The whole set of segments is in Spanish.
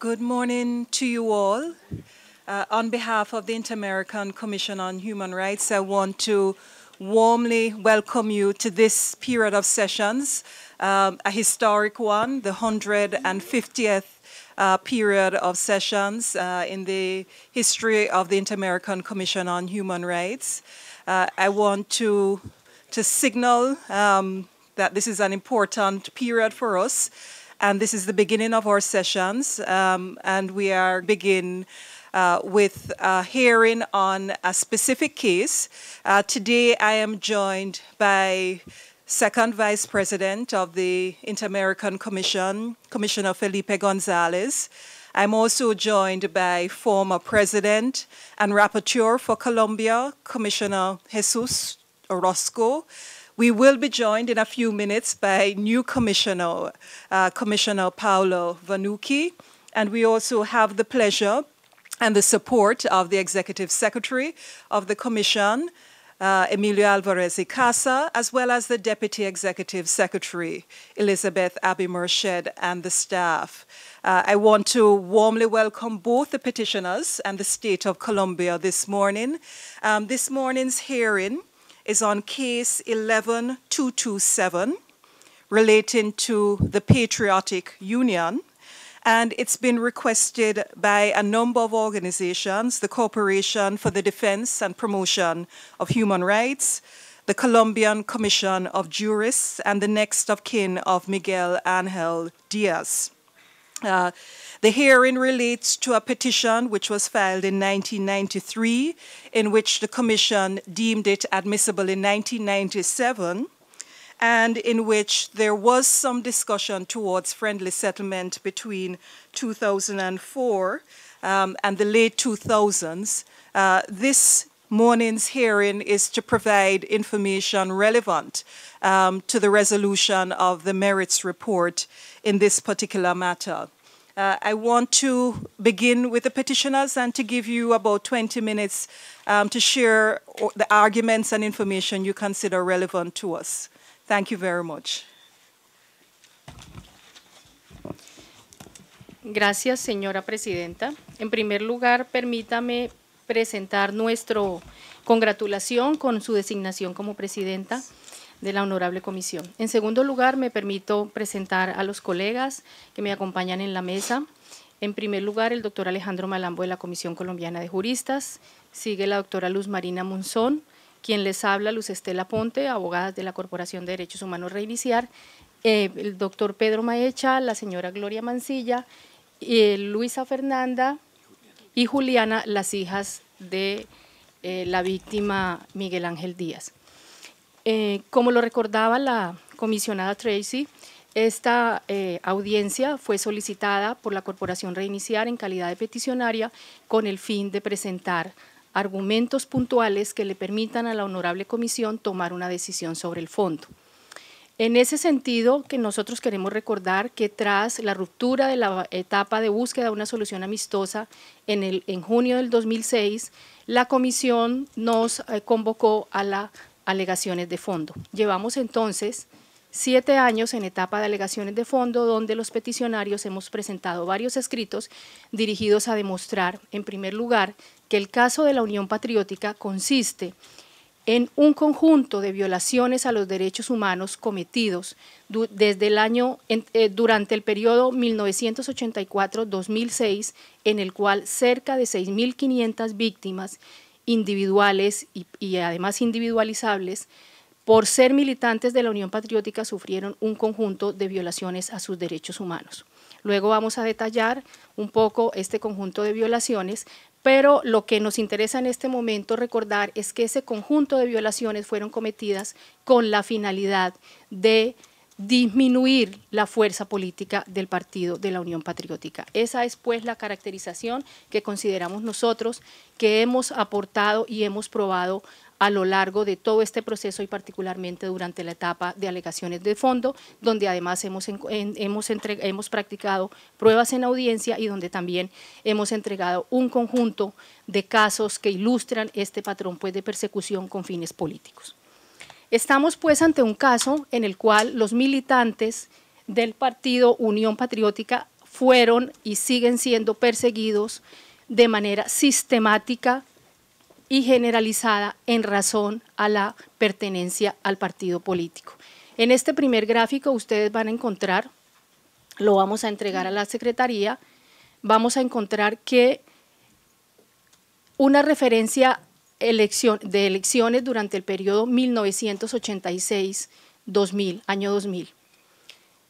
Good morning to you all. Uh, on behalf of the Inter-American Commission on Human Rights, I want to warmly welcome you to this period of sessions, um, a historic one, the 150th uh, period of sessions uh, in the history of the Inter-American Commission on Human Rights. Uh, I want to, to signal um, that this is an important period for us and this is the beginning of our sessions, um, and we are begin uh, with a uh, hearing on a specific case. Uh, today, I am joined by second vice president of the Inter-American Commission, Commissioner Felipe Gonzalez. I'm also joined by former president and rapporteur for Colombia, Commissioner Jesus Orozco, we will be joined in a few minutes by new Commissioner, uh, Commissioner Paolo Vanucci, and we also have the pleasure and the support of the Executive Secretary of the Commission, uh, Emilio Alvarez Casa, as well as the Deputy Executive Secretary, Elizabeth Abimershed, and the staff. Uh, I want to warmly welcome both the petitioners and the State of Colombia this morning. Um, this morning's hearing is on case 11227 relating to the Patriotic Union. And it's been requested by a number of organizations the Corporation for the Defense and Promotion of Human Rights, the Colombian Commission of Jurists, and the next of kin of Miguel Angel Diaz. Uh, the hearing relates to a petition which was filed in 1993, in which the Commission deemed it admissible in 1997, and in which there was some discussion towards friendly settlement between 2004 um, and the late 2000s. Uh, this morning's hearing is to provide information relevant um, to the resolution of the merits report in this particular matter. Uh, I want to begin with the petitioners and to give you about 20 minutes um, to share the arguments and information you consider relevant to us. Thank you very much. Gracias, señora presidenta. En primer lugar, permítame presentar nuestro congratulación con su designación como presidenta. de la Honorable Comisión. En segundo lugar, me permito presentar a los colegas que me acompañan en la mesa. En primer lugar, el doctor Alejandro Malambo de la Comisión Colombiana de Juristas. Sigue la doctora Luz Marina Monzón, quien les habla, Luz Estela Ponte, abogada de la Corporación de Derechos Humanos Reiniciar. Eh, el doctor Pedro Maecha, la señora Gloria Mancilla, eh, Luisa Fernanda y Juliana, las hijas de eh, la víctima Miguel Ángel Díaz. Eh, como lo recordaba la comisionada Tracy, esta eh, audiencia fue solicitada por la Corporación Reiniciar en calidad de peticionaria con el fin de presentar argumentos puntuales que le permitan a la honorable comisión tomar una decisión sobre el fondo. En ese sentido, que nosotros queremos recordar que tras la ruptura de la etapa de búsqueda de una solución amistosa en, el, en junio del 2006, la comisión nos eh, convocó a la alegaciones de fondo. Llevamos entonces siete años en etapa de alegaciones de fondo, donde los peticionarios hemos presentado varios escritos dirigidos a demostrar, en primer lugar, que el caso de la Unión Patriótica consiste en un conjunto de violaciones a los derechos humanos cometidos desde el año eh, durante el periodo 1984-2006, en el cual cerca de 6.500 víctimas individuales y, además individualizables, por ser militantes de la Unión Patriótica sufrieron un conjunto de violaciones a sus derechos humanos. Luego vamos a detallar un poco este conjunto de violaciones, pero lo que nos interesa en este momento recordar es que ese conjunto de violaciones fueron cometidas con la finalidad de disminuir la fuerza política del Partido de la Unión Patriótica. Esa es pues la caracterización que consideramos nosotros que hemos aportado y hemos probado a lo largo de todo este proceso y particularmente durante la etapa de alegaciones de fondo, donde además hemos, hemos, practicado pruebas en audiencia y donde también hemos entregado un conjunto de casos que ilustran este patrón pues, de persecución con fines políticos. Estamos pues ante un caso en el cual los militantes del partido Unión Patriótica fueron y siguen siendo perseguidos de manera sistemática y generalizada en razón a la pertenencia al partido político. En este primer gráfico ustedes van a encontrar, lo vamos a entregar a la Secretaría, vamos a encontrar que una referencia elección, de elecciones durante el periodo 1986-2000, año 2000.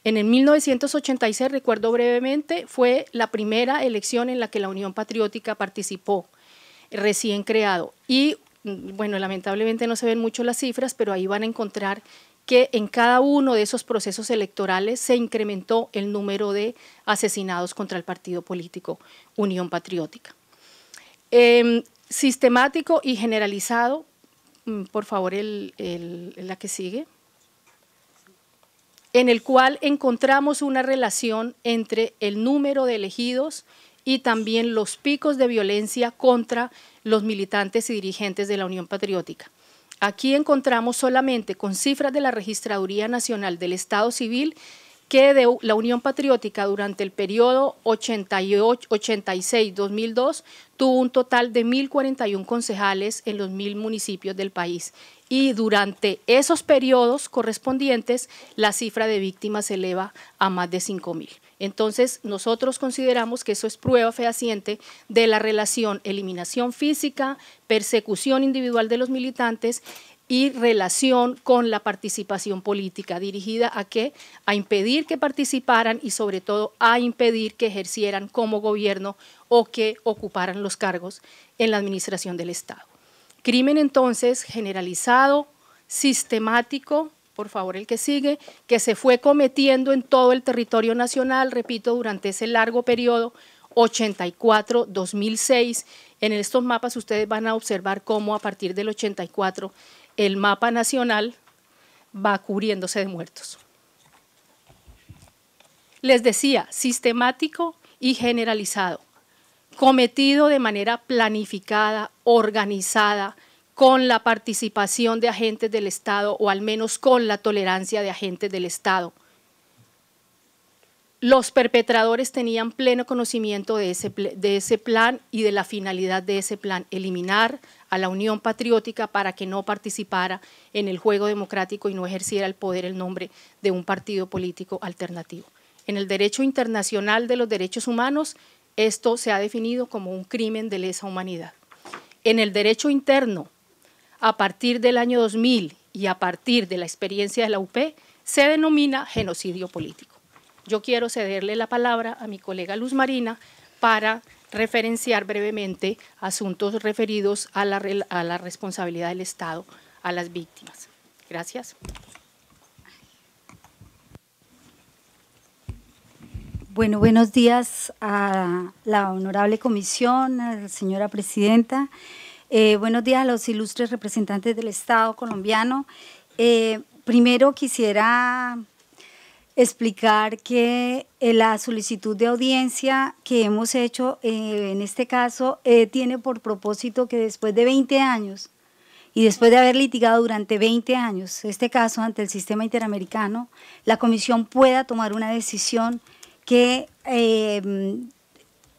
En el 1986, recuerdo brevemente, fue la primera elección en la que la Unión Patriótica participó, recién creado. Y, mm, bueno, lamentablemente no se ven mucho las cifras, pero ahí van a encontrar que en cada uno de esos procesos electorales se incrementó el número de asesinados contra el partido político Unión Patriótica. Em, sistemático y generalizado. Mm, por favor, la que sigue en el cual encontramos una relación entre el número de elegidos y también los picos de violencia contra los militantes y dirigentes de la Unión Patriótica. Aquí encontramos solamente con cifras de la Registraduría Nacional del Estado Civil que de la Unión Patriótica durante el periodo 86-2002 tuvo un total de 1.041 concejales en los mil municipios del país. Y durante esos periodos correspondientes, la cifra de víctimas se eleva a más de 5.000. Entonces, nosotros consideramos que eso es prueba fehaciente de la relación eliminación física, persecución individual de los militantes y relación con la participación política, dirigida a qué? A impedir que participaran y sobre todo a impedir que ejercieran como gobierno o que ocuparan los cargos en la administración del Estado. Crimen entonces generalizado, sistemático, por favor el que sigue, que se fue cometiendo en todo el territorio nacional, repito, durante ese largo periodo 84-2006. En estos mapas ustedes van a observar cómo a partir del 84 el mapa nacional va cubriéndose de muertos. Les decía, sistemático y generalizado, cometido de manera planificada, organizada, con la participación de agentes del Estado o al menos con la tolerancia de agentes del Estado los perpetradores tenían pleno conocimiento de ese, de ese, plan y de la finalidad de ese plan, eliminar a la Unión Patriótica para que no participara en el juego democrático y no ejerciera el poder el nombre de un partido político alternativo. En el derecho internacional de los derechos humanos, esto se ha definido como un crimen de lesa humanidad. En el derecho interno, a partir del año 2000 y a partir de la experiencia de la UP, se denomina genocidio político yo quiero cederle la palabra a mi colega Luz Marina para referenciar brevemente asuntos referidos a la, responsabilidad del Estado a las víctimas. Gracias. Bueno, buenos días a la honorable comisión, señora presidenta. Eh, buenos días a los ilustres representantes del Estado colombiano. Eh, primero quisiera explicar que eh, la solicitud de audiencia que hemos hecho eh, en este caso eh, tiene por propósito que después de 20 años y después de haber litigado durante 20 años este caso ante el sistema interamericano, la comisión pueda tomar una decisión que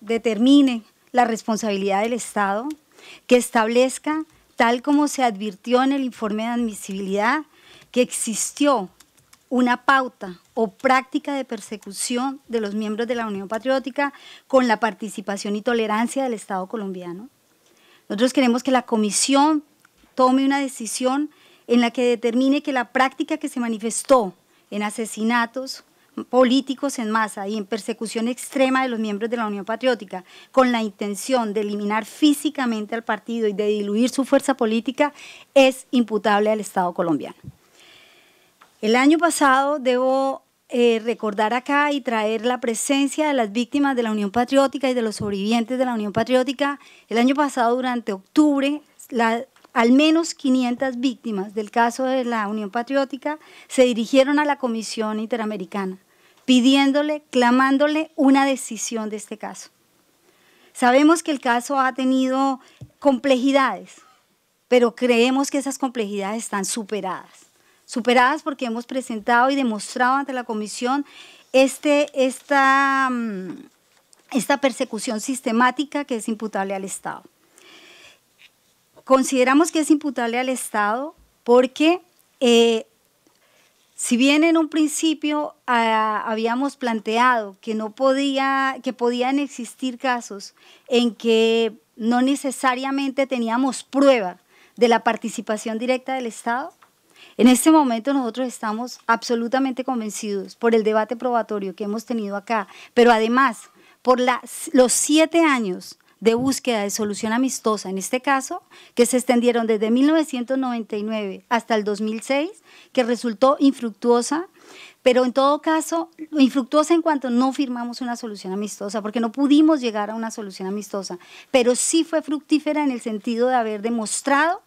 determine la responsabilidad del Estado, que establezca, tal como se advirtió en el informe de admisibilidad, que existió una pauta o práctica de persecución de los miembros de la Unión Patriótica con la participación y tolerancia del Estado colombiano. Nosotros queremos que la Comisión tome una decisión en la que determine que la práctica que se manifestó en asesinatos políticos en masa y en persecución extrema de los miembros de la Unión Patriótica, con la intención de eliminar físicamente al partido y de diluir su fuerza política, es imputable al Estado colombiano. El año pasado debo eh, recordar acá y traer la presencia de las víctimas de la Unión Patriótica y de los sobrevivientes de la Unión Patriótica. El año pasado, durante octubre, al menos 500 víctimas del caso de la Unión Patriótica se dirigieron a la Comisión Interamericana pidiéndole, clamándole una decisión de este caso. Sabemos que el caso ha tenido complejidades, pero creemos que esas complejidades están superadas superadas porque hemos presentado y demostrado ante la Comisión este, esta, mm, esta persecución sistemática que es imputable al Estado. Consideramos que es imputable al Estado porque eh, si bien en un principio ah, habíamos planteado que no podía, que podían existir casos en que no necesariamente teníamos prueba de la participación directa del Estado, en este momento nosotros estamos absolutamente convencidos por el debate probatorio que hemos tenido acá, pero además por los siete años de búsqueda de solución amistosa, en este caso, que se extendieron desde 1999 hasta el 2006, que resultó infructuosa, pero en todo caso, infructuosa en cuanto no firmamos una solución amistosa, porque no pudimos llegar a una solución amistosa, pero sí fue fructífera en el sentido de haber demostrado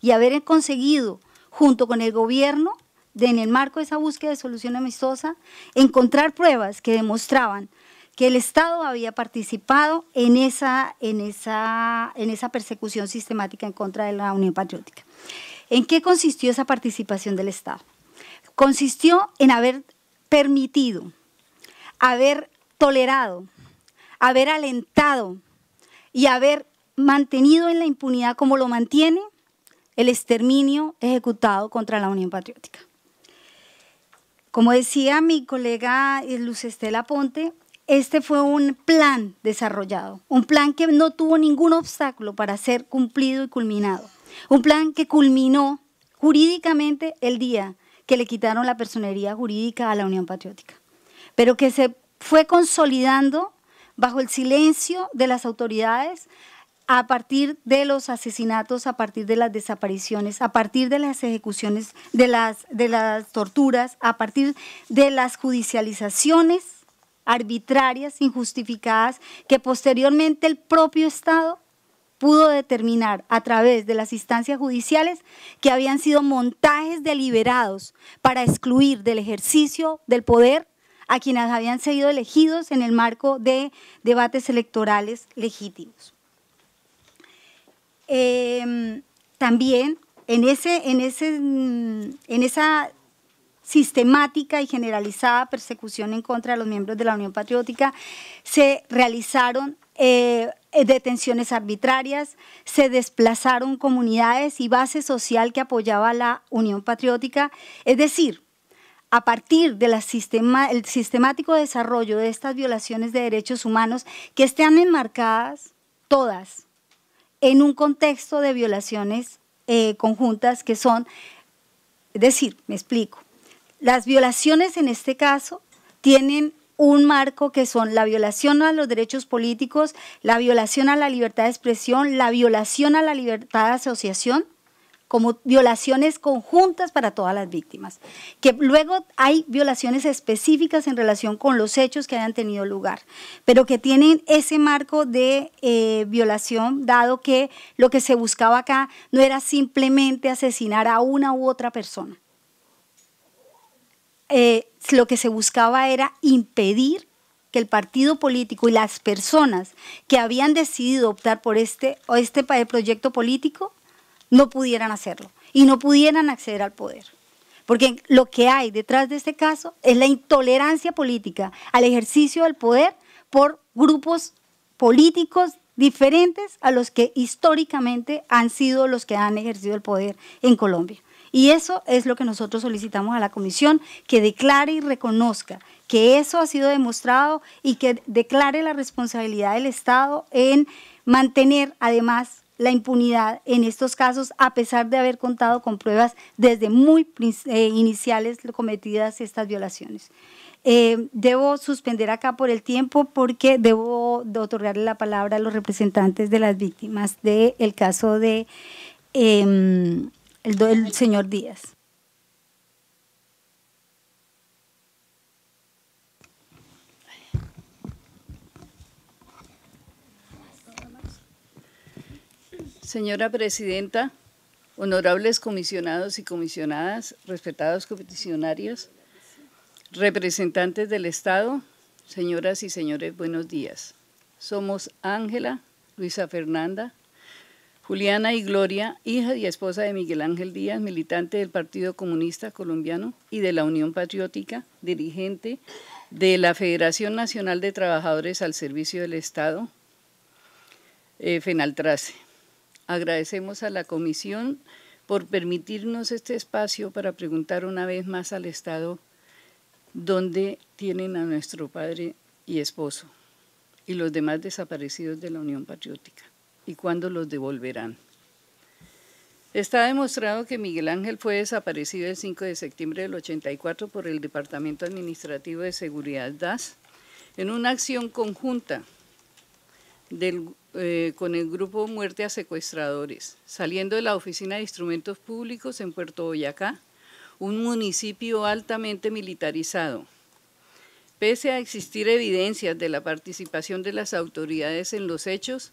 y haber conseguido junto con el gobierno, en el marco de esa búsqueda de solución amistosa, encontrar pruebas que demostraban que el Estado había participado en esa, en esa persecución sistemática en contra de la Unión Patriótica. ¿En qué consistió esa participación del Estado? Consistió en haber permitido, haber tolerado, haber alentado y haber mantenido en la impunidad como lo mantiene el exterminio ejecutado contra la Unión Patriótica. Como decía mi colega eh, Luz Estela Ponte, este fue un plan desarrollado, un plan que no tuvo ningún obstáculo para ser cumplido y culminado, un plan que culminó jurídicamente el día que le quitaron la personería jurídica a la Unión Patriótica, pero que se fue consolidando bajo el silencio de las autoridades, a partir de los asesinatos, a partir de las desapariciones, a partir de las ejecuciones, de las, torturas, a partir de las judicializaciones arbitrarias, injustificadas, que posteriormente el propio Estado pudo determinar a través de las instancias judiciales que habían sido montajes deliberados para excluir del ejercicio del poder a quienes habían sido elegidos en el marco de debates electorales legítimos. Em, también en, ese, mm, en, esa sistemática y generalizada persecución en contra de los miembros de la Unión Patriótica, se realizaron eh, eh, detenciones arbitrarias, se desplazaron comunidades y base social que apoyaba la Unión Patriótica. Es decir, a partir del sistemático desarrollo de estas violaciones de derechos humanos que están enmarcadas todas en un contexto de violaciones eh, conjuntas que son, es decir, me explico, las violaciones en este caso tienen un marco que son la violación a los derechos políticos, la violación a la libertad de expresión, la violación a la libertad de asociación, como violaciones conjuntas para todas las víctimas. Que luego hay violaciones específicas en relación con los hechos que hayan tenido lugar, pero que tienen ese marco de eh, violación, dado que lo que se buscaba acá no era simplemente asesinar a una u otra persona. Eh, lo que se buscaba era impedir que el partido político y las personas que habían decidido optar por este, o este proyecto político no pudieran hacerlo y no pudieran acceder al poder. Porque lo que hay detrás de este caso es la intolerancia política al ejercicio del poder por grupos políticos diferentes a los que históricamente han sido los que han ejercido el poder en Colombia. Y eso es lo que nosotros solicitamos a la comisión, que declare y reconozca que eso ha sido demostrado y que declare la responsabilidad del Estado en mantener además la impunidad en estos casos, a pesar de haber contado con pruebas desde muy eh, iniciales cometidas estas violaciones. Eh, debo suspender acá por el tiempo porque debo otorgarle la palabra a los representantes de las víctimas del caso de em, el señor Díaz. Señora Presidenta, honorables comisionados y comisionadas, respetados competicionarios, representantes del Estado, señoras y señores, buenos días. Somos Ángela, Luisa Fernanda, Juliana y Gloria, hija y esposa de Miguel Ángel Díaz, militante del Partido Comunista Colombiano y de la Unión Patriótica, dirigente de la Federación Nacional de Trabajadores al Servicio del Estado, eh, FENALTRASE. Agradecemos a la Comisión por permitirnos este espacio para preguntar una vez más al Estado dónde tienen a nuestro padre y esposo y los demás desaparecidos de la Unión Patriótica y cuándo los devolverán. Está demostrado que Miguel Ángel fue desaparecido el 5 de septiembre del 84 por el Departamento Administrativo de Seguridad DAS en una acción conjunta del eh, con el grupo Muerte a Secuestradores, saliendo de la Oficina de Instrumentos Públicos en Puerto Boyacá, un municipio altamente militarizado. Pese a existir evidencias de la participación de las autoridades en los hechos,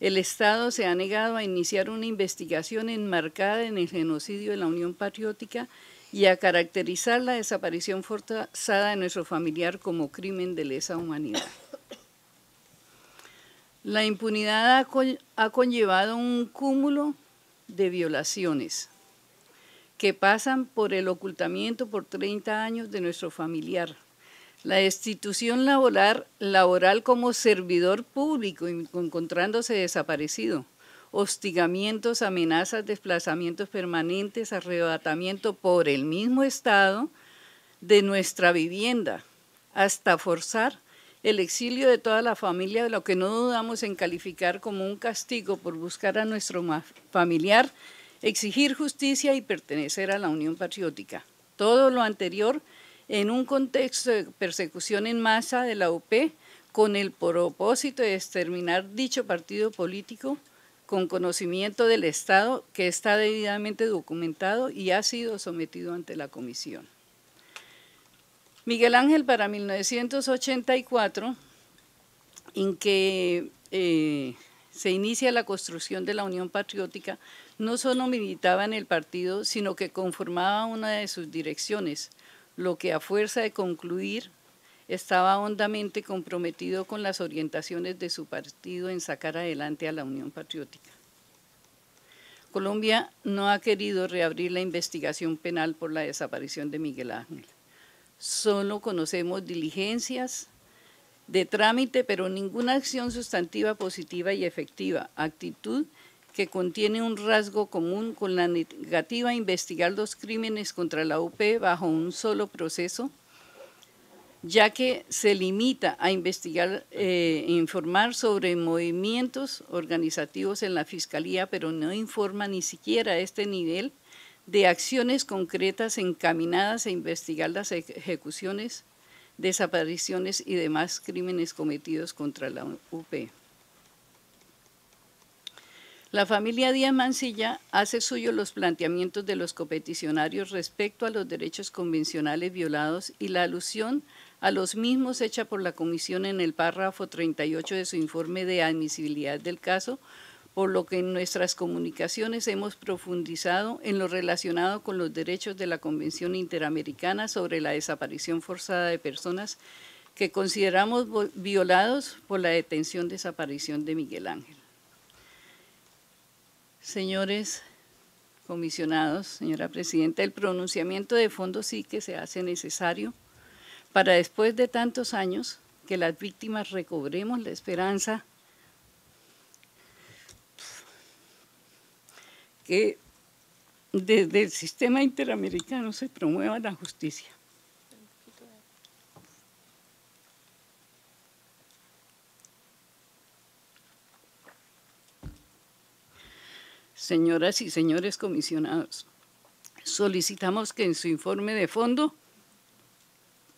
el Estado se ha negado a iniciar una investigación enmarcada en el genocidio de la Unión Patriótica y a caracterizar la desaparición forzada de nuestro familiar como crimen de lesa humanidad. La impunidad ha conllevado un cúmulo de violaciones que pasan por el ocultamiento por 30 años de nuestro familiar, la destitución laboral, laboral como servidor público encontrándose desaparecido, hostigamientos, amenazas, desplazamientos permanentes, arrebatamiento por el mismo Estado de nuestra vivienda, hasta forzar el exilio de toda la familia, lo que no dudamos en calificar como un castigo por buscar a nuestro familiar, exigir justicia y pertenecer a la Unión Patriótica. Todo lo anterior en un contexto de persecución en masa de la UP con el propósito de exterminar dicho partido político con conocimiento del Estado que está debidamente documentado y ha sido sometido ante la Comisión. Miguel Ángel para 1984, en que eh, se inicia la construcción de la Unión Patriótica, no solo militaba en el partido, sino que conformaba una de sus direcciones, lo que a fuerza de concluir estaba hondamente comprometido con las orientaciones de su partido en sacar adelante a la Unión Patriótica. Colombia no ha querido reabrir la investigación penal por la desaparición de Miguel Ángel. Solo conocemos diligencias de trámite, pero ninguna acción sustantiva positiva y efectiva, actitud que contiene un rasgo común con la negativa a investigar los crímenes contra la UP bajo un solo proceso, ya que se limita a investigar eh, e informar sobre movimientos organizativos en la Fiscalía, pero no informa ni siquiera a este nivel de acciones concretas encaminadas a investigar las ejecuciones, desapariciones y demás crímenes cometidos contra la UP. La familia Díaz Mancilla hace suyo los planteamientos de los competicionarios respecto a los derechos convencionales violados y la alusión a los mismos hecha por la comisión en el párrafo 38 de su informe de admisibilidad del caso por lo que en nuestras comunicaciones hemos profundizado en lo relacionado con los derechos de la Convención Interamericana sobre la desaparición forzada de personas que consideramos violados por la detención-desaparición de Miguel Ángel. Señores comisionados, señora presidenta, el pronunciamiento de fondo sí que se hace necesario para después de tantos años que las víctimas recobremos la esperanza que desde el sistema interamericano se promueva la justicia. Señoras y señores comisionados, solicitamos que en su informe de fondo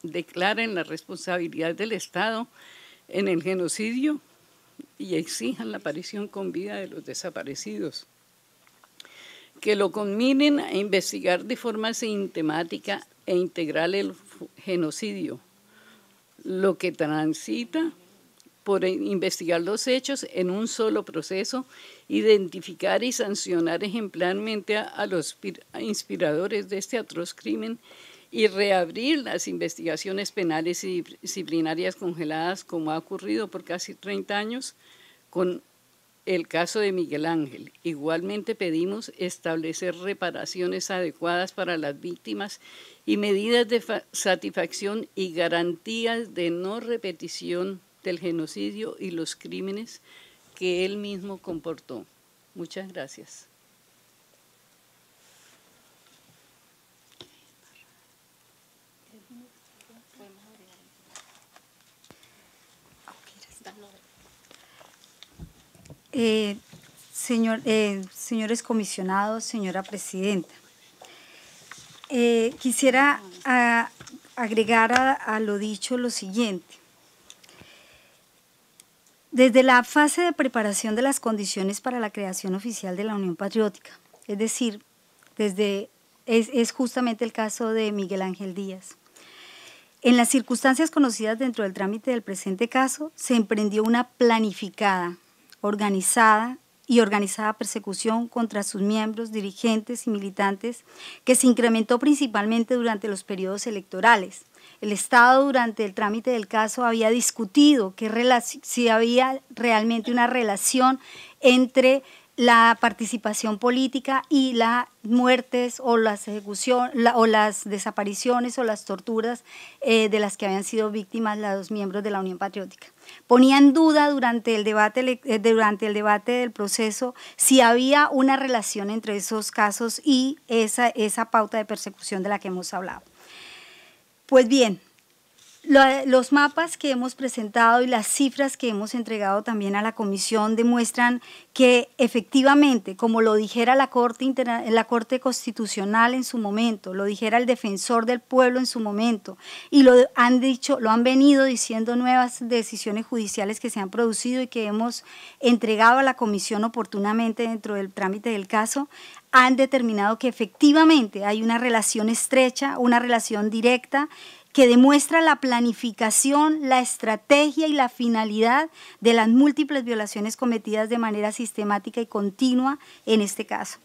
declaren la responsabilidad del Estado en el genocidio y exijan la aparición con vida de los desaparecidos que lo conminen a investigar de forma sintemática e integral el genocidio, lo que transita por investigar los hechos en un solo proceso, identificar y sancionar ejemplarmente a, los inspiradores de este atroz crimen y reabrir las investigaciones penales y disciplinarias congeladas como ha ocurrido por casi 30 años con el caso de Miguel Ángel. Igualmente pedimos establecer reparaciones adecuadas para las víctimas y medidas de satisfacción y garantías de no repetición del genocidio y los crímenes que él mismo comportó. Muchas gracias. Eh, eh, señores comisionados, señora presidenta, eh, quisiera ah, agregar a, lo dicho lo siguiente. Desde la fase de preparación de las condiciones para la creación oficial de la Unión Patriótica, es decir, desde es, justamente el caso de Miguel Ángel Díaz. En las circunstancias conocidas dentro del trámite del presente caso, se emprendió una planificada organizada y organizada persecución contra sus miembros, dirigentes y militantes, que se incrementó principalmente durante los periodos electorales. El Estado durante el trámite del caso había discutido que si había realmente una relación entre la participación política y las muertes o las o las desapariciones o las torturas eh, de las que habían sido víctimas los miembros de la Unión Patriótica ponía en duda eh, durante el debate, del proceso si había una relación entre esos casos y esa, esa pauta de persecución de la que hemos hablado. Pues bien, los mapas que hemos presentado y las cifras que hemos entregado también a la comisión demuestran que efectivamente, como lo dijera la Corte, la Corte Constitucional en su momento, lo dijera el defensor del pueblo en su momento, y lo han dicho, lo han venido diciendo nuevas decisiones judiciales que se han producido y que hemos entregado a la comisión oportunamente dentro del trámite del caso, han determinado que efectivamente hay una relación estrecha, una relación directa que demuestra la planificación, la estrategia y la finalidad de las múltiples violaciones cometidas de manera sistemática y continua en este caso.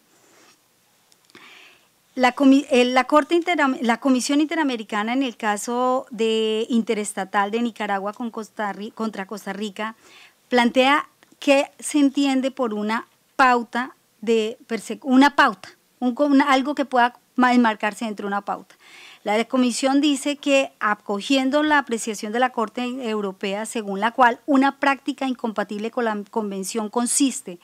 La, eh, Comisión Interamericana en el caso de interestatal de Nicaragua con Costa contra Costa Rica plantea que se entiende por una pauta una pauta, algo que pueda enmarcarse dentro de una pauta. La comisión dice que acogiendo la apreciación de la Corte Europea, según la cual una práctica incompatible con la Convención consiste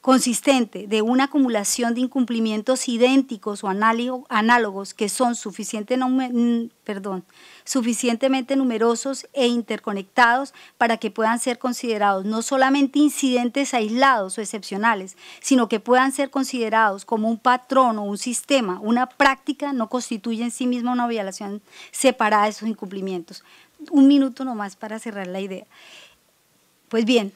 consistente de una acumulación de incumplimientos idénticos o análogos que son suficientes, mm, perdón, suficientemente numerosos e interconectados para que puedan ser considerados no solamente incidentes aislados o excepcionales, sino que puedan ser considerados como un patrón o un sistema, una práctica, no constituye en sí misma una violación separada de sus incumplimientos. Un minuto nomás para cerrar la idea. Pues bien,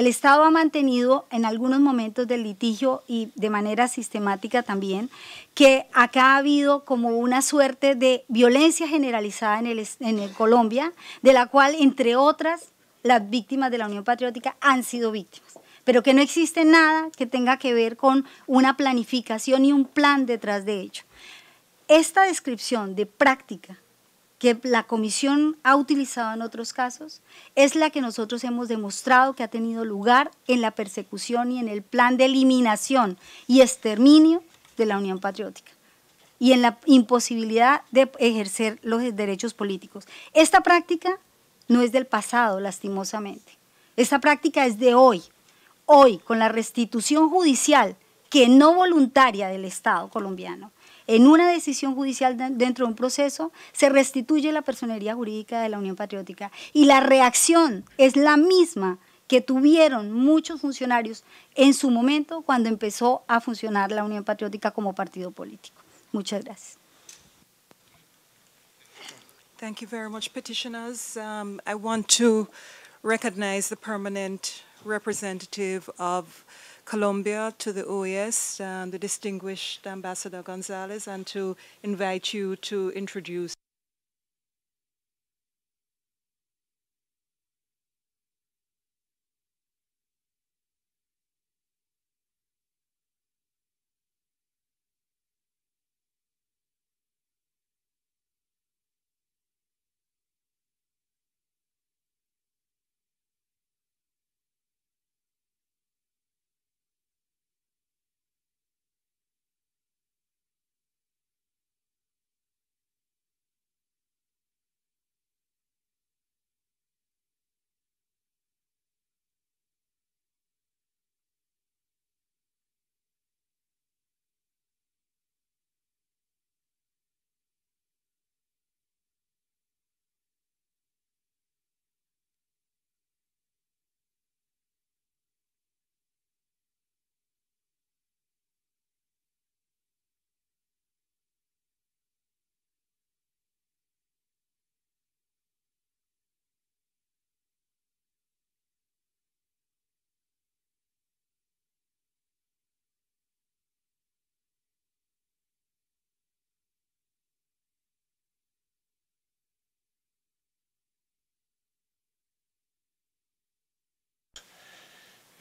el Estado ha mantenido en algunos momentos del litigio y de manera sistemática también que acá ha habido como una suerte de violencia generalizada en Colombia, de la cual, entre otras, las víctimas de la Unión Patriótica han sido víctimas pero que no existe nada que tenga que ver con una planificación y un plan detrás de ello. Esta descripción de práctica que la comisión ha utilizado en otros casos, es la que nosotros hemos demostrado que ha tenido lugar en la persecución y en el plan de eliminación y exterminio de la Unión Patriótica y en la imposibilidad de ejercer los derechos políticos. Esta práctica no es del pasado, lastimosamente. Esta práctica es de hoy. Hoy, con la restitución judicial que no voluntaria del Estado colombiano, en una decisión judicial dentro de un proceso, se restituye la personería jurídica de la Unión Patriótica y la reacción es la misma que tuvieron muchos funcionarios en su momento cuando empezó a funcionar la Unión Patriótica como partido político. Muchas gracias. permanent representative of Colombia, to the OAS, and um, the distinguished Ambassador Gonzalez, and to invite you to introduce.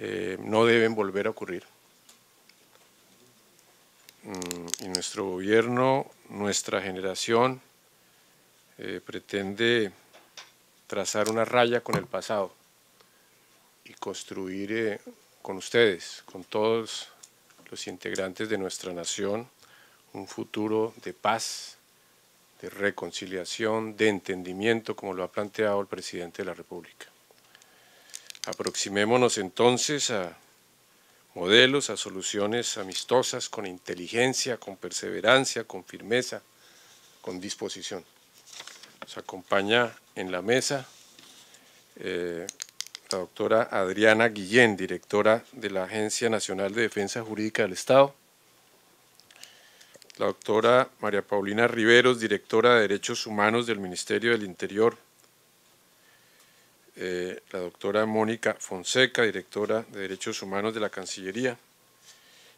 Eh, no deben volver a ocurrir. Mm, y nuestro gobierno, nuestra generación, eh, pretende trazar una raya con el pasado y construir eh, con ustedes, con todos los integrantes de nuestra nación, un futuro de paz, de reconciliación, de entendimiento, como lo ha planteado el presidente de la República. Aproximémonos entonces a modelos, a soluciones amistosas, con inteligencia, con perseverancia, con firmeza, con disposición. Nos acompaña en la mesa eh, la doctora Adriana Guillén, directora de la Agencia Nacional de Defensa Jurídica del Estado, la doctora María Paulina Riveros, directora de Derechos Humanos del Ministerio del Interior, eh, la doctora Mónica Fonseca, directora de Derechos Humanos de la Cancillería,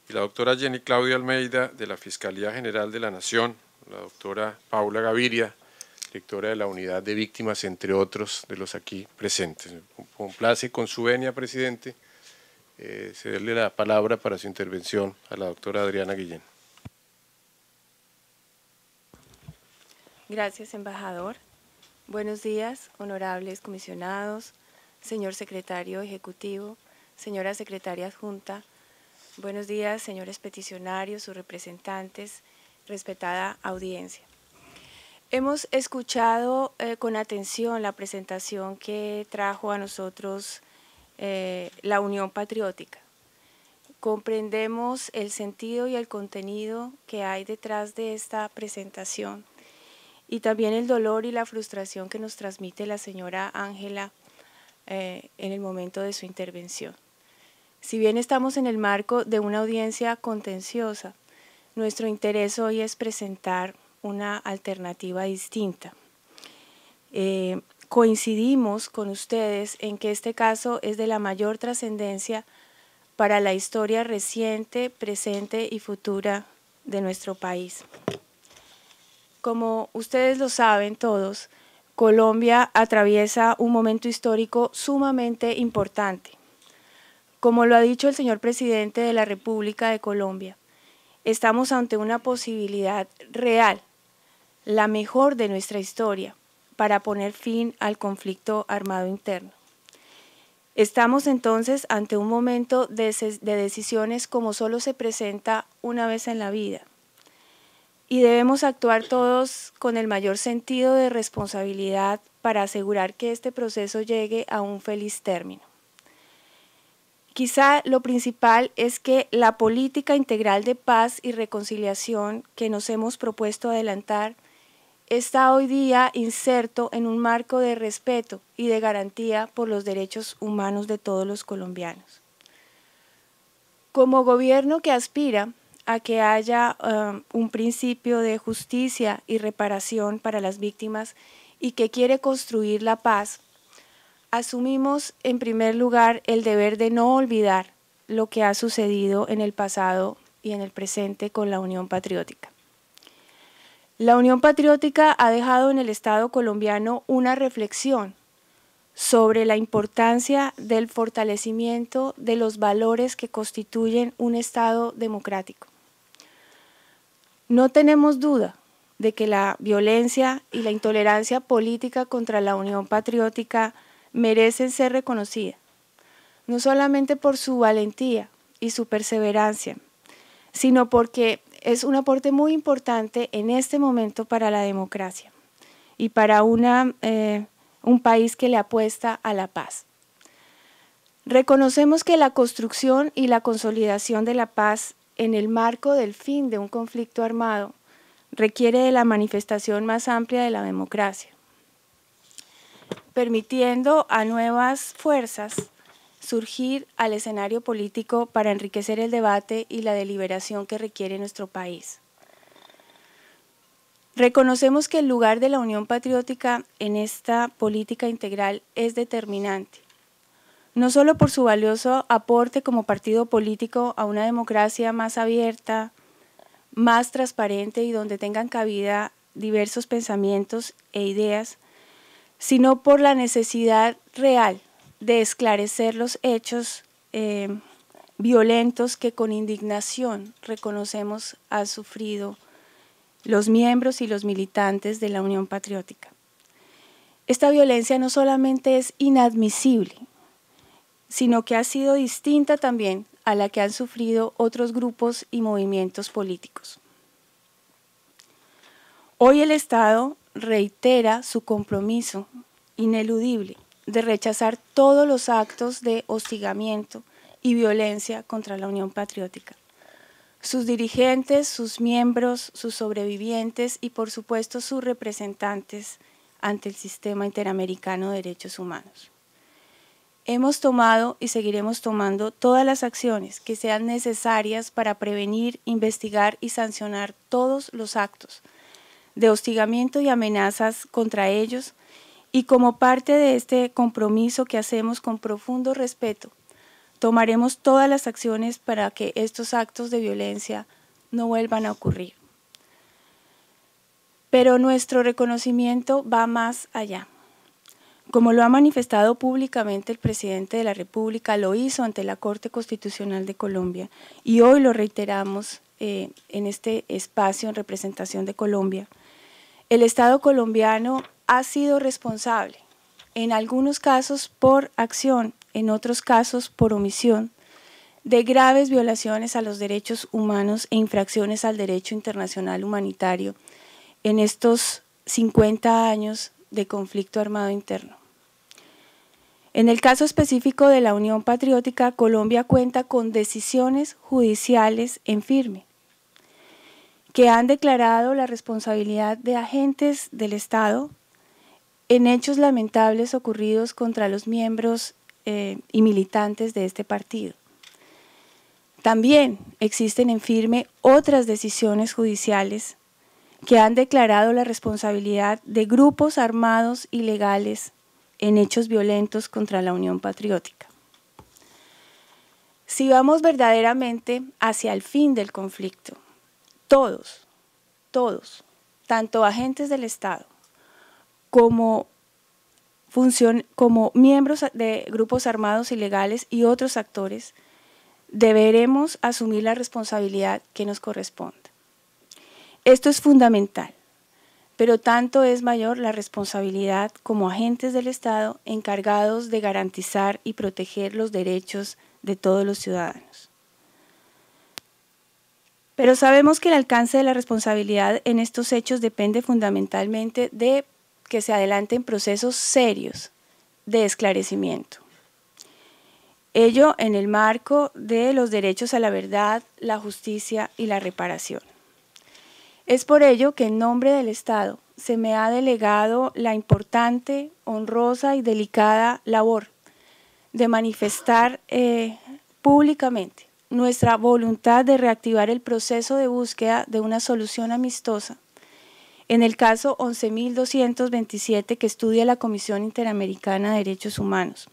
y la doctora Jenny Claudia Almeida, de la Fiscalía General de la Nación, la doctora Paula Gaviria, directora de la Unidad de Víctimas, entre otros de los aquí presentes. y con su venia, presidente, eh, cederle la palabra para su intervención a la doctora Adriana Guillén. Gracias, embajador. Buenos días, honorables comisionados, señor secretario ejecutivo, señora secretaria adjunta, buenos días, señores peticionarios, sus representantes, respetada audiencia. Hemos escuchado eh, con atención la presentación que trajo a nosotros eh, la Unión Patriótica. Comprendemos el sentido y el contenido que hay detrás de esta presentación y también el dolor y la frustración que nos transmite la señora Ángela eh, en el momento de su intervención. Si bien estamos en el marco de una audiencia contenciosa, nuestro interés hoy es presentar una alternativa distinta. Eh, coincidimos con ustedes en que este caso es de la mayor trascendencia para la historia reciente, presente y futura de nuestro país. Como ustedes lo saben todos, Colombia atraviesa un momento histórico sumamente importante. Como lo ha dicho el señor presidente de la República de Colombia, estamos ante una posibilidad real, la mejor de nuestra historia, para poner fin al conflicto armado interno. Estamos entonces ante un momento de, decisiones como solo se presenta una vez en la vida y debemos actuar todos con el mayor sentido de responsabilidad para asegurar que este proceso llegue a un feliz término. Quizá lo principal es que la política integral de paz y reconciliación que nos hemos propuesto adelantar está hoy día inserto en un marco de respeto y de garantía por los derechos humanos de todos los colombianos. Como gobierno que aspira a que haya um, un principio de justicia y reparación para las víctimas y que quiere construir la paz, asumimos en primer lugar el deber de no olvidar lo que ha sucedido en el pasado y en el presente con la Unión Patriótica. La Unión Patriótica ha dejado en el Estado colombiano una reflexión sobre la importancia del fortalecimiento de los valores que constituyen un Estado democrático. No tenemos duda de que la violencia y la intolerancia política contra la Unión Patriótica merecen ser reconocidas, no solamente por su valentía y su perseverancia, sino porque es un aporte muy importante en este momento para la democracia y para una, eh, un país que le apuesta a la paz. Reconocemos que la construcción y la consolidación de la paz en el marco del fin de un conflicto armado requiere de la manifestación más amplia de la democracia, permitiendo a nuevas fuerzas surgir al escenario político para enriquecer el debate y la deliberación que requiere nuestro país. Reconocemos que el lugar de la Unión Patriótica en esta política integral es determinante no solo por su valioso aporte como partido político a una democracia más abierta, más transparente y donde tengan cabida diversos pensamientos e ideas, sino por la necesidad real de esclarecer los hechos eh, violentos que con indignación reconocemos ha sufrido los miembros y los militantes de la Unión Patriótica. Esta violencia no solamente es inadmisible, sino que ha sido distinta también a la que han sufrido otros grupos y movimientos políticos. Hoy el Estado reitera su compromiso ineludible de rechazar todos los actos de hostigamiento y violencia contra la Unión Patriótica. Sus dirigentes, sus miembros, sus sobrevivientes y por supuesto sus representantes ante el sistema interamericano de derechos humanos. Hemos tomado y seguiremos tomando todas las acciones que sean necesarias para prevenir, investigar y sancionar todos los actos de hostigamiento y amenazas contra ellos y como parte de este compromiso que hacemos con profundo respeto, tomaremos todas las acciones para que estos actos de violencia no vuelvan a ocurrir. Pero nuestro reconocimiento va más allá. Como lo ha manifestado públicamente el presidente de la República, lo hizo ante la Corte Constitucional de Colombia y hoy lo reiteramos eh, en este espacio en representación de Colombia. El Estado colombiano ha sido responsable, en algunos casos por acción, en otros casos por omisión, de graves violaciones a los derechos humanos e infracciones al derecho internacional humanitario en estos 50 años de conflicto armado interno. En el caso específico de la Unión Patriótica, Colombia cuenta con decisiones judiciales en firme que han declarado la responsabilidad de agentes del Estado en hechos lamentables ocurridos contra los miembros eh, y militantes de este partido. También existen en firme otras decisiones judiciales que han declarado la responsabilidad de grupos armados ilegales en hechos violentos contra la Unión Patriótica. Si vamos verdaderamente hacia el fin del conflicto, todos, todos, tanto agentes del Estado como, como miembros de grupos armados ilegales y otros actores, deberemos asumir la responsabilidad que nos corresponde. Esto es fundamental pero tanto es mayor la responsabilidad como agentes del Estado encargados de garantizar y proteger los derechos de todos los ciudadanos. Pero sabemos que el alcance de la responsabilidad en estos hechos depende fundamentalmente de que se adelanten procesos serios de esclarecimiento. Ello en el marco de los derechos a la verdad, la justicia y la reparación. Es por ello que en nombre del Estado se me ha delegado la importante, honrosa y delicada labor de manifestar eh, públicamente nuestra voluntad de reactivar el proceso de búsqueda de una solución amistosa en el caso 11.227 que estudia la Comisión Interamericana de Derechos Humanos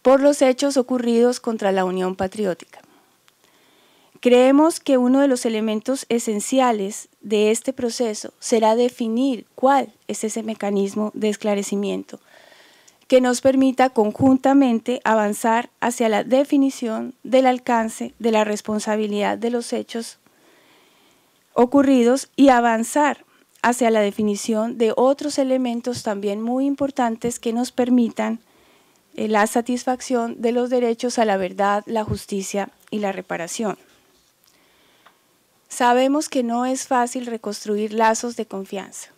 por los hechos ocurridos contra la Unión Patriótica. Creemos que uno de los elementos esenciales de este proceso será definir cuál es ese mecanismo de esclarecimiento que nos permita conjuntamente avanzar hacia la definición del alcance de la responsabilidad de los hechos ocurridos y avanzar hacia la definición de otros elementos también muy importantes que nos permitan eh, la satisfacción de los derechos a la verdad, la justicia y la reparación. Sabemos que no es fácil reconstruir lazos de confianza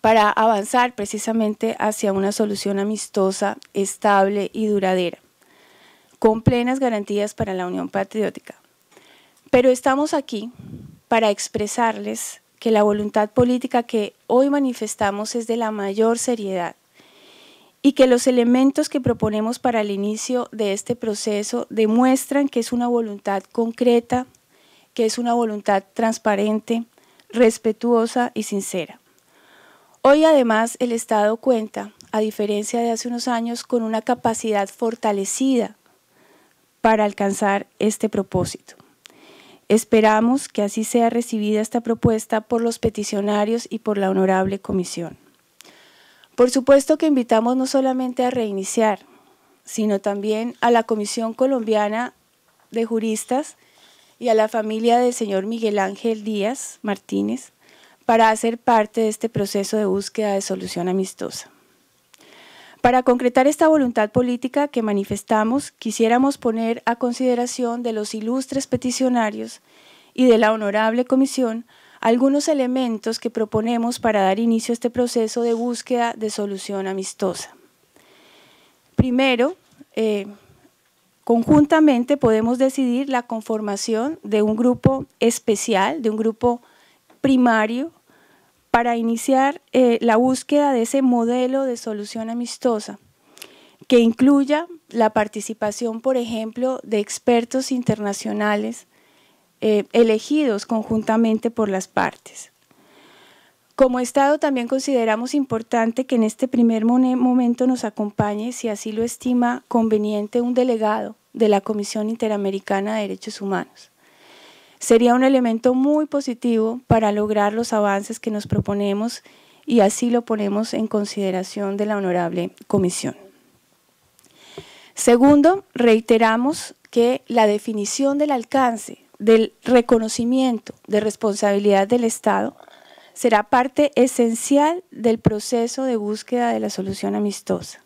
para avanzar precisamente hacia una solución amistosa, estable y duradera, con plenas garantías para la Unión Patriótica. Pero estamos aquí para expresarles que la voluntad política que hoy manifestamos es de la mayor seriedad y que los elementos que proponemos para el inicio de este proceso demuestran que es una voluntad concreta, que es una voluntad transparente, respetuosa y sincera. Hoy además el Estado cuenta, a diferencia de hace unos años, con una capacidad fortalecida para alcanzar este propósito. Esperamos que así sea recibida esta propuesta por los peticionarios y por la honorable comisión. Por supuesto que invitamos no solamente a reiniciar, sino también a la Comisión Colombiana de Juristas, y a la familia del señor Miguel Ángel Díaz Martínez para hacer parte de este proceso de búsqueda de solución amistosa. Para concretar esta voluntad política que manifestamos, quisiéramos poner a consideración de los ilustres peticionarios y de la honorable comisión algunos elementos que proponemos para dar inicio a este proceso de búsqueda de solución amistosa. Primero, eh, Conjuntamente podemos decidir la conformación de un grupo especial, de un grupo primario, para iniciar eh, la búsqueda de ese modelo de solución amistosa que incluya la participación, por ejemplo, de expertos internacionales eh, elegidos conjuntamente por las partes. Como Estado también consideramos importante que en este primer momento nos acompañe, si así lo estima conveniente, un delegado de la Comisión Interamericana de Derechos Humanos. Sería un elemento muy positivo para lograr los avances que nos proponemos y así lo ponemos en consideración de la Honorable Comisión. Segundo, reiteramos que la definición del alcance, del reconocimiento de responsabilidad del Estado, será parte esencial del proceso de búsqueda de la solución amistosa.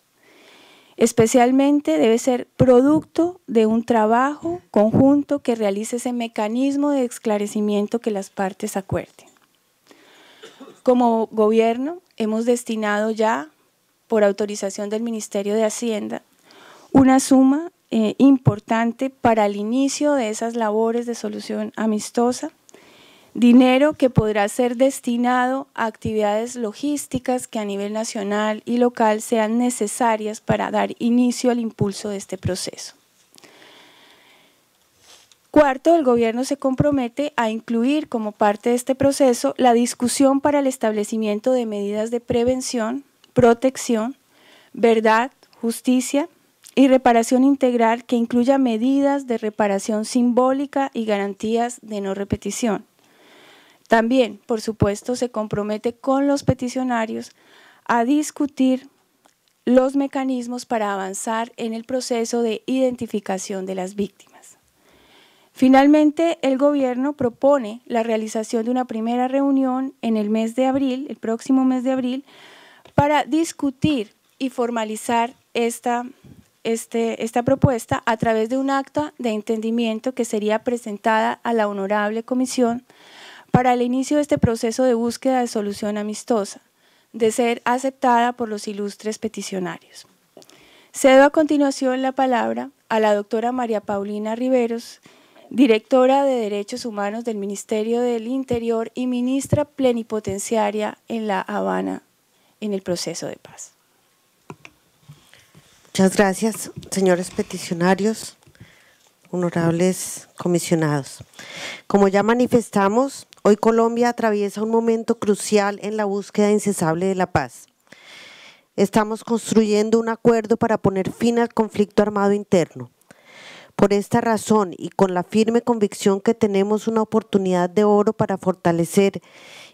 Especialmente debe ser producto de un trabajo conjunto que realice ese mecanismo de esclarecimiento que las partes acuerden. Como gobierno hemos destinado ya, por autorización del Ministerio de Hacienda, una suma eh, importante para el inicio de esas labores de solución amistosa dinero que podrá ser destinado a actividades logísticas que a nivel nacional y local sean necesarias para dar inicio al impulso de este proceso. Cuarto, el gobierno se compromete a incluir como parte de este proceso la discusión para el establecimiento de medidas de prevención, protección, verdad, justicia y reparación integral que incluya medidas de reparación simbólica y garantías de no repetición también, por supuesto, se compromete con los peticionarios a discutir los mecanismos para avanzar en el proceso de identificación de las víctimas. Finalmente, el Gobierno propone la realización de una primera reunión en el mes de abril, el próximo mes de abril, para discutir y formalizar esta, este, esta propuesta a través de un acta de entendimiento que sería presentada a la Honorable Comisión para el inicio de este proceso de búsqueda de solución amistosa, de ser aceptada por los ilustres peticionarios. Cedo a continuación la palabra a la doctora María Paulina Riveros, directora de Derechos Humanos del Ministerio del Interior y ministra plenipotenciaria en La Habana en el proceso de paz. Muchas gracias, señores peticionarios, honorables comisionados. Como ya manifestamos, Hoy Colombia atraviesa un momento crucial en la búsqueda incesable de la paz. Estamos construyendo un acuerdo para poner fin al conflicto armado interno. Por esta razón y con la firme convicción que tenemos una oportunidad de oro para fortalecer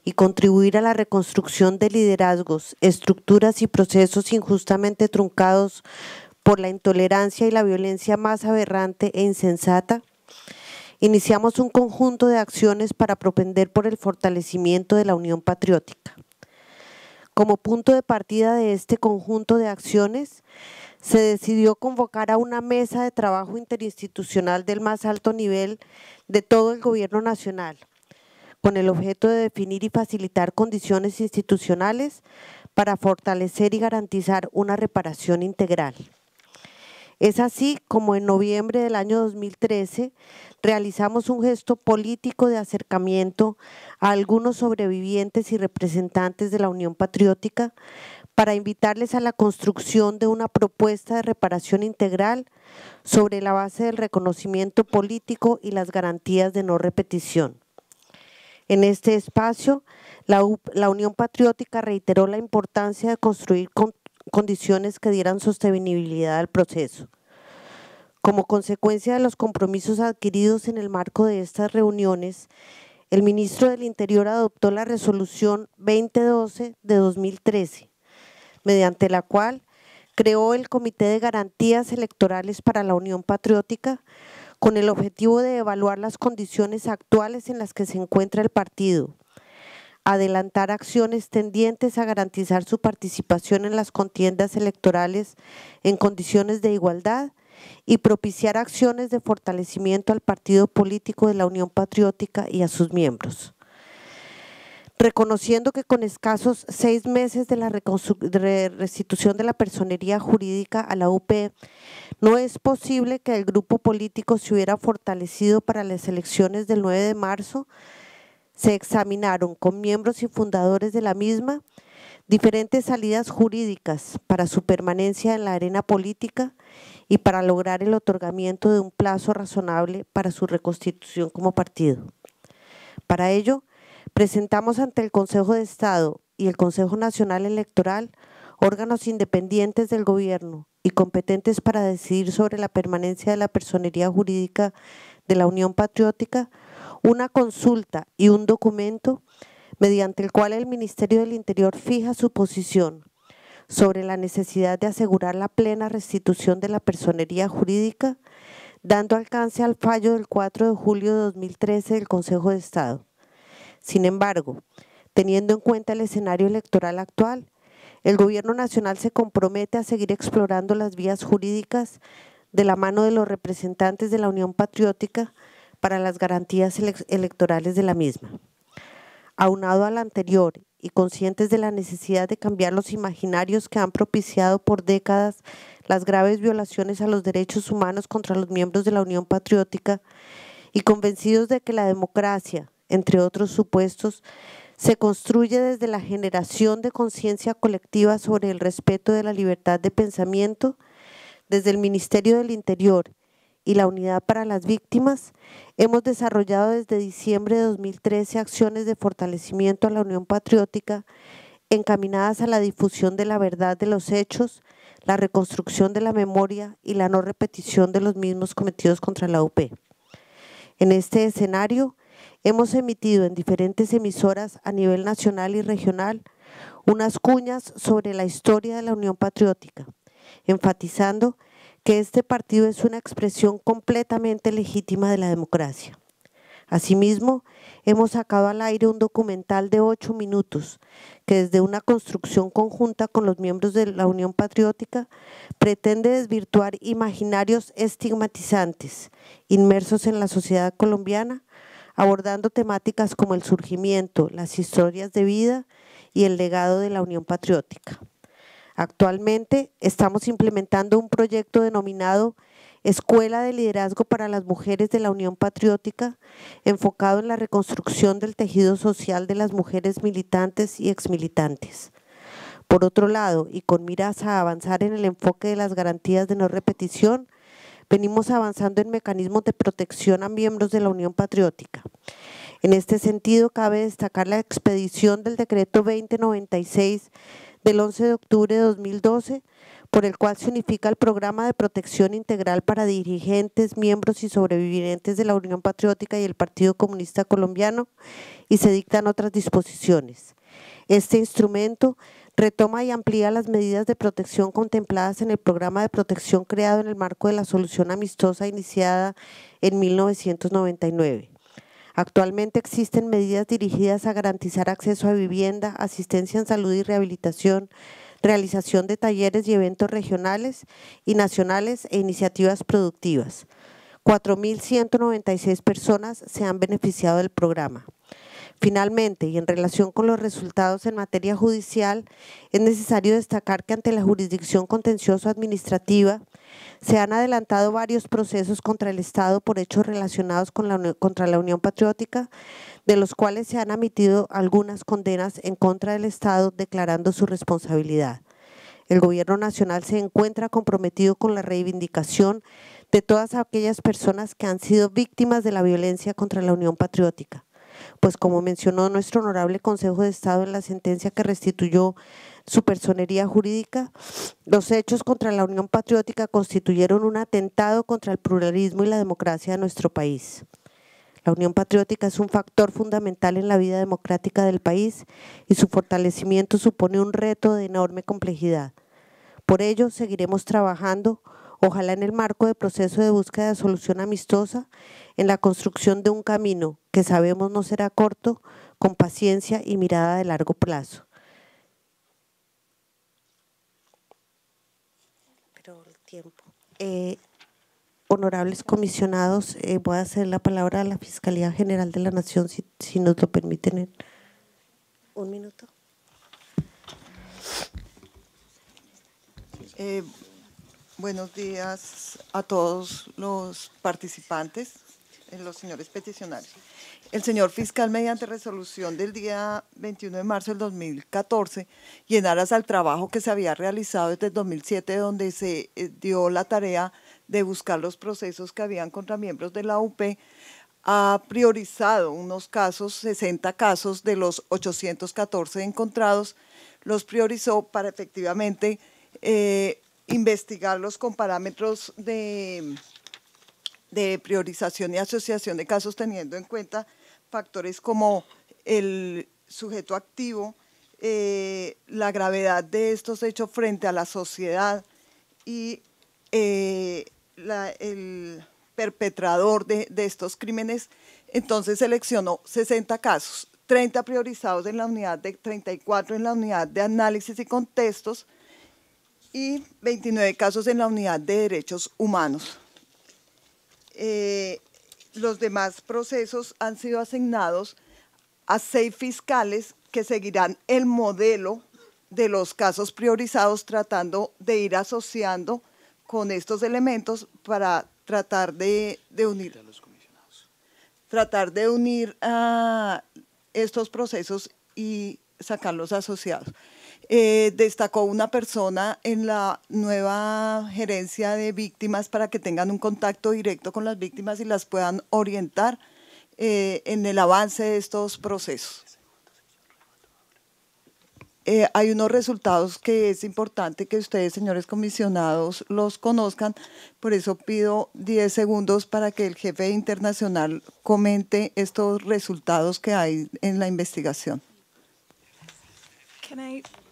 y contribuir a la reconstrucción de liderazgos, estructuras y procesos injustamente truncados por la intolerancia y la violencia más aberrante e insensata, iniciamos un conjunto de acciones para propender por el fortalecimiento de la Unión Patriótica. Como punto de partida de este conjunto de acciones, se decidió convocar a una mesa de trabajo interinstitucional del más alto nivel de todo el Gobierno Nacional, con el objeto de definir y facilitar condiciones institucionales para fortalecer y garantizar una reparación integral. Es así como en noviembre del año 2013 realizamos un gesto político de acercamiento a algunos sobrevivientes y representantes de la Unión Patriótica para invitarles a la construcción de una propuesta de reparación integral sobre la base del reconocimiento político y las garantías de no repetición. En este espacio, la, Unión Patriótica reiteró la importancia de construir con condiciones que dieran sostenibilidad al proceso. Como consecuencia de los compromisos adquiridos en el marco de estas reuniones, el ministro del Interior adoptó la resolución 2012 de 2013, mediante la cual creó el Comité de Garantías Electorales para la Unión Patriótica con el objetivo de evaluar las condiciones actuales en las que se encuentra el partido, adelantar acciones tendientes a garantizar su participación en las contiendas electorales en condiciones de igualdad y propiciar acciones de fortalecimiento al partido político de la Unión Patriótica y a sus miembros. Reconociendo que con escasos seis meses de la restitución de la personería jurídica a la UP, no es posible que el grupo político se hubiera fortalecido para las elecciones del 9 de marzo, se examinaron con miembros y fundadores de la misma diferentes salidas jurídicas para su permanencia en la arena política y para lograr el otorgamiento de un plazo razonable para su reconstitución como partido. Para ello, presentamos ante el Consejo de Estado y el Consejo Nacional Electoral órganos independientes del gobierno y competentes para decidir sobre la permanencia de la personería jurídica de la Unión Patriótica una consulta y un documento mediante el cual el Ministerio del Interior fija su posición sobre la necesidad de asegurar la plena restitución de la personería jurídica, dando alcance al fallo del 4 de julio de 2013 del Consejo de Estado. Sin embargo, teniendo en cuenta el escenario electoral actual, el Gobierno Nacional se compromete a seguir explorando las vías jurídicas de la mano de los representantes de la Unión Patriótica para las garantías electorales de la misma. Aunado a la anterior y conscientes de la necesidad de cambiar los imaginarios que han propiciado por décadas las graves violaciones a los derechos humanos contra los miembros de la Unión Patriótica y convencidos de que la democracia, entre otros supuestos, se construye desde la generación de conciencia colectiva sobre el respeto de la libertad de pensamiento, desde el Ministerio del Interior y la Unidad para las Víctimas, hemos desarrollado desde diciembre de 2013 acciones de fortalecimiento a la Unión Patriótica encaminadas a la difusión de la verdad de los hechos, la reconstrucción de la memoria y la no repetición de los mismos cometidos contra la UP. En este escenario, hemos emitido en diferentes emisoras a nivel nacional y regional unas cuñas sobre la historia de la Unión Patriótica, enfatizando que este partido es una expresión completamente legítima de la democracia. Asimismo, hemos sacado al aire un documental de ocho minutos que desde una construcción conjunta con los miembros de la Unión Patriótica pretende desvirtuar imaginarios estigmatizantes inmersos en la sociedad colombiana, abordando temáticas como el surgimiento, las historias de vida y el legado de la Unión Patriótica. Actualmente estamos implementando un proyecto denominado Escuela de Liderazgo para las Mujeres de la Unión Patriótica, enfocado en la reconstrucción del tejido social de las mujeres militantes y exmilitantes. Por otro lado, y con miras a avanzar en el enfoque de las garantías de no repetición, venimos avanzando en mecanismos de protección a miembros de la Unión Patriótica. En este sentido, cabe destacar la expedición del decreto 2096 del 11 de octubre de 2012, por el cual se unifica el programa de protección integral para dirigentes, miembros y sobrevivientes de la Unión Patriótica y el Partido Comunista Colombiano y se dictan otras disposiciones. Este instrumento retoma y amplía las medidas de protección contempladas en el programa de protección creado en el marco de la solución amistosa iniciada en 1999. Actualmente existen medidas dirigidas a garantizar acceso a vivienda, asistencia en salud y rehabilitación, realización de talleres y eventos regionales y nacionales e iniciativas productivas. 4.196 personas se han beneficiado del programa. Finalmente, y en relación con los resultados en materia judicial, es necesario destacar que ante la jurisdicción contencioso administrativa se han adelantado varios procesos contra el Estado por hechos relacionados con la, contra la Unión Patriótica, de los cuales se han emitido algunas condenas en contra del Estado declarando su responsabilidad. El Gobierno Nacional se encuentra comprometido con la reivindicación de todas aquellas personas que han sido víctimas de la violencia contra la Unión Patriótica pues como mencionó nuestro honorable Consejo de Estado en la sentencia que restituyó su personería jurídica. Los hechos contra la Unión Patriótica constituyeron un atentado contra el pluralismo y la democracia de nuestro país. La Unión Patriótica es un factor fundamental en la vida democrática del país y su fortalecimiento supone un reto de enorme complejidad. Por ello, seguiremos trabajando, ojalá en el marco del proceso de búsqueda de solución amistosa, en la construcción de un camino que sabemos no será corto, con paciencia y mirada de largo plazo. Eh, honorables comisionados, eh, voy a hacer la palabra a la Fiscalía General de la Nación, si, nos lo permiten. un minuto. Eh, buenos días a todos los participantes los señores peticionarios. El señor fiscal, mediante resolución del día 21 de marzo del 2014, y al trabajo que se había realizado desde el 2007, donde se eh, dio la tarea de buscar los procesos que habían contra miembros de la UP, ha priorizado unos casos, 60 casos de los 814 encontrados, los priorizó para efectivamente eh, investigarlos con parámetros de de priorización y asociación de casos teniendo en cuenta factores como el sujeto activo, eh, la gravedad de estos hechos frente a la sociedad y eh, el perpetrador de, estos crímenes, entonces seleccionó 60 casos, 30 priorizados en la unidad de 34 en la unidad de análisis y contextos y 29 casos en la unidad de derechos humanos. Eh, los demás procesos han sido asignados a seis fiscales que seguirán el modelo de los casos priorizados tratando de ir asociando con estos elementos para tratar de, unir tratar de unir a ah, estos procesos y sacarlos asociados. Eh, destacó una persona en la nueva gerencia de víctimas para que tengan un contacto directo con las víctimas y las puedan orientar eh, en el avance de estos procesos. Eh, hay unos resultados que es importante que ustedes, señores comisionados, los conozcan. Por eso pido 10 segundos para que el jefe internacional comente estos resultados que hay en la investigación.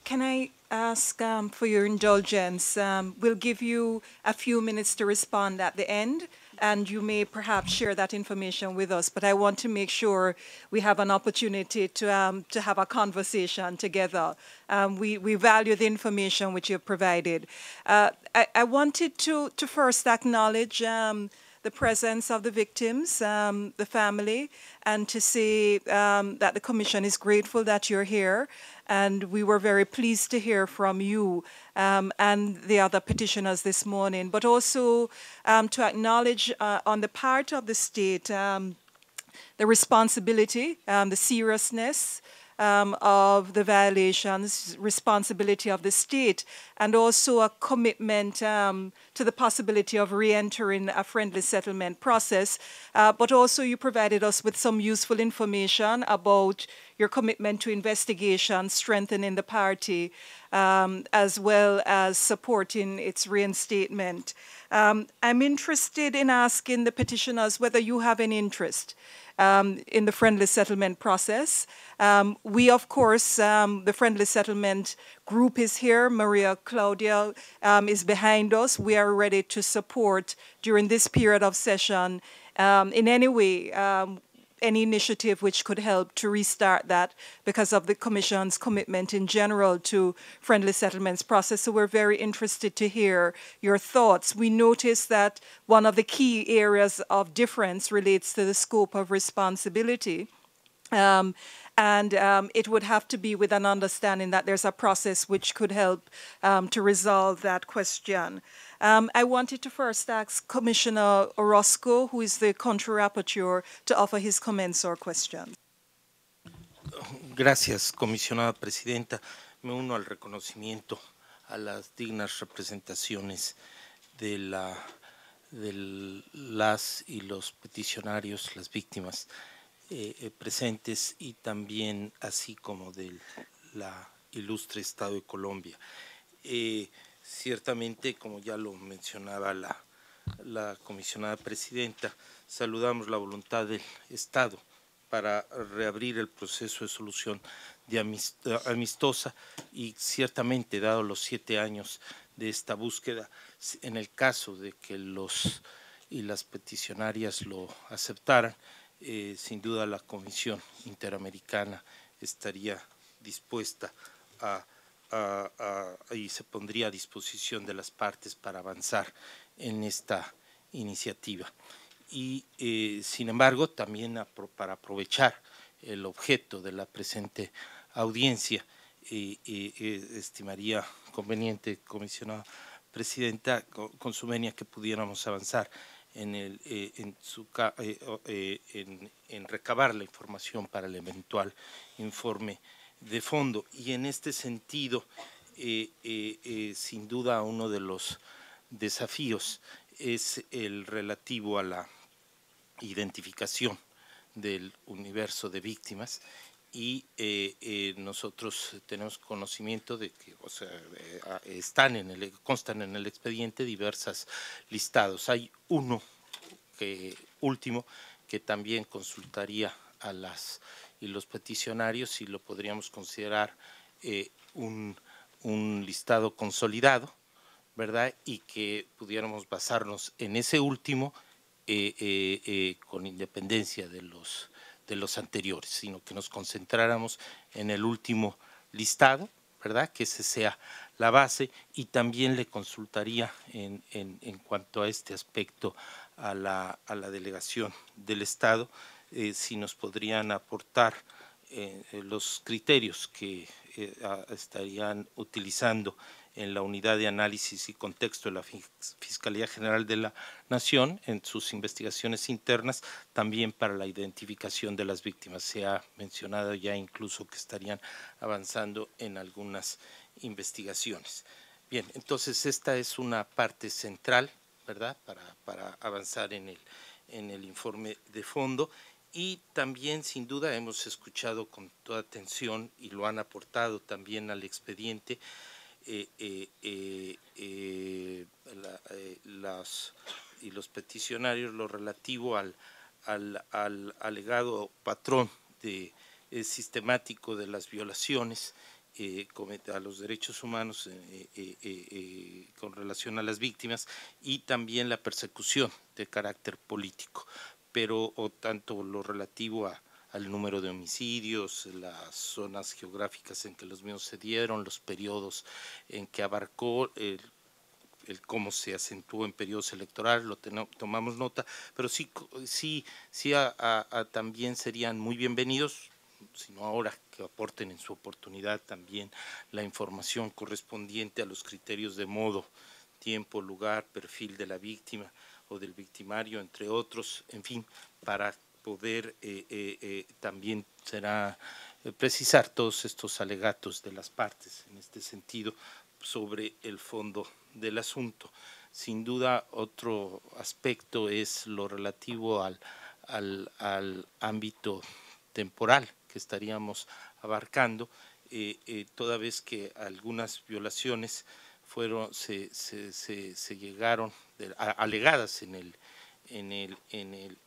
Can I ask um, for your indulgence? Um, we'll give you a few minutes to respond at the end, and you may perhaps share that information with us. But I want to make sure we have an opportunity to, um, to have a conversation together. Um, we, we value the information which you've provided. Uh, I, I, wanted to, to first acknowledge um, the presence of the victims, um, the family, and to say um, that the Commission is grateful that you're here and we were very pleased to hear from you um, and the other petitioners this morning, but also um, to acknowledge uh, on the part of the state um, the responsibility, um, the seriousness, um, of the violations, responsibility of the state, and also a commitment um, to the possibility of re entering a friendly settlement process. Uh, but also, you provided us with some useful information about your commitment to investigation, strengthening the party, um, as well as supporting its reinstatement. Um, I'm interested in asking the petitioners whether you have an interest um, in the friendly settlement process. Um, we, of course, um, the friendly settlement group is here. Maria Claudia um, is behind us. We are ready to support during this period of session um, in any way um, any initiative which could help to restart that because of the Commission's commitment in general to friendly settlements process. So we're very interested to hear your thoughts. We noticed that one of the key areas of difference relates to the scope of responsibility. Um, and um, it would have to be with an understanding that there's a process which could help um, to resolve that question. Um, I wanted to first ask Commissioner Orozco, who is the country rapporteur, to offer his comments or questions. Gracias, comisionada presidenta. Me uno al reconocimiento a las dignas representaciones de, la, de las y los peticionarios, las víctimas. Eh, eh, presentes y también así como del la ilustre Estado de Colombia. Eh, ciertamente, como ya lo mencionaba la, comisionada presidenta, saludamos la voluntad del Estado para reabrir el proceso de solución amistosa y ciertamente, dado los siete años de esta búsqueda, en el caso de que los y las peticionarias lo aceptaran, eh, sin duda la Comisión Interamericana estaría dispuesta a, y se pondría a disposición de las partes para avanzar en esta iniciativa. Y eh, sin embargo, también para aprovechar el objeto de la presente audiencia, eh, estimaría conveniente, comisionada presidenta Consumenia, que pudiéramos avanzar en, recabar la información para el eventual informe de fondo. Y en este sentido, eh, eh, eh, sin duda, uno de los desafíos es el relativo a la identificación del universo de víctimas y eh, eh, nosotros tenemos conocimiento de que eh, ah, están en el, constan en el expediente diversas listados. Hay uno último que también consultaría a las y los peticionarios si lo podríamos considerar un, listado consolidado, ¿verdad? Y que pudiéramos basarnos en ese último con independencia de los de los anteriores, sino que nos concentráramos en el último listado, ¿verdad? Que ese sea la base y también le consultaría en, cuanto a este aspecto a la, delegación del Estado, eh, si nos podrían aportar eh, los criterios que eh, estarían utilizando en la Unidad de Análisis y Contexto de la Fiscalía General de la Nación en sus investigaciones internas, también para la identificación de las víctimas. Se ha mencionado ya incluso que estarían avanzando en algunas investigaciones. Bien, entonces esta es una parte central, ¿verdad?, para, para avanzar en el, en el informe de fondo y también sin duda hemos escuchado con toda atención y lo han aportado también al expediente eh, eh, eh, y los peticionarios lo relativo al, alegado patrón sistemático de las violaciones a los derechos humanos con relación a las víctimas y también la persecución de carácter político, pero tanto lo relativo a, el número de homicidios, las zonas geográficas en que los mismos se dieron, los periodos en que abarcó, el, el cómo se acentuó en periodos electorales, lo tomamos nota, pero sí, sí, sí también serían muy bienvenidos, sino ahora que aporten en su oportunidad también la información correspondiente a los criterios de modo, tiempo, lugar, perfil de la víctima o del victimario, entre otros, en fin, para poder eh, eh, eh, también será precisar todos estos alegatos de las partes en este sentido sobre el fondo del asunto. Sin duda, otro aspecto es lo relativo al, ámbito temporal que estaríamos abarcando, toda vez que algunas violaciones fueron, se, se, llegaron alegadas en el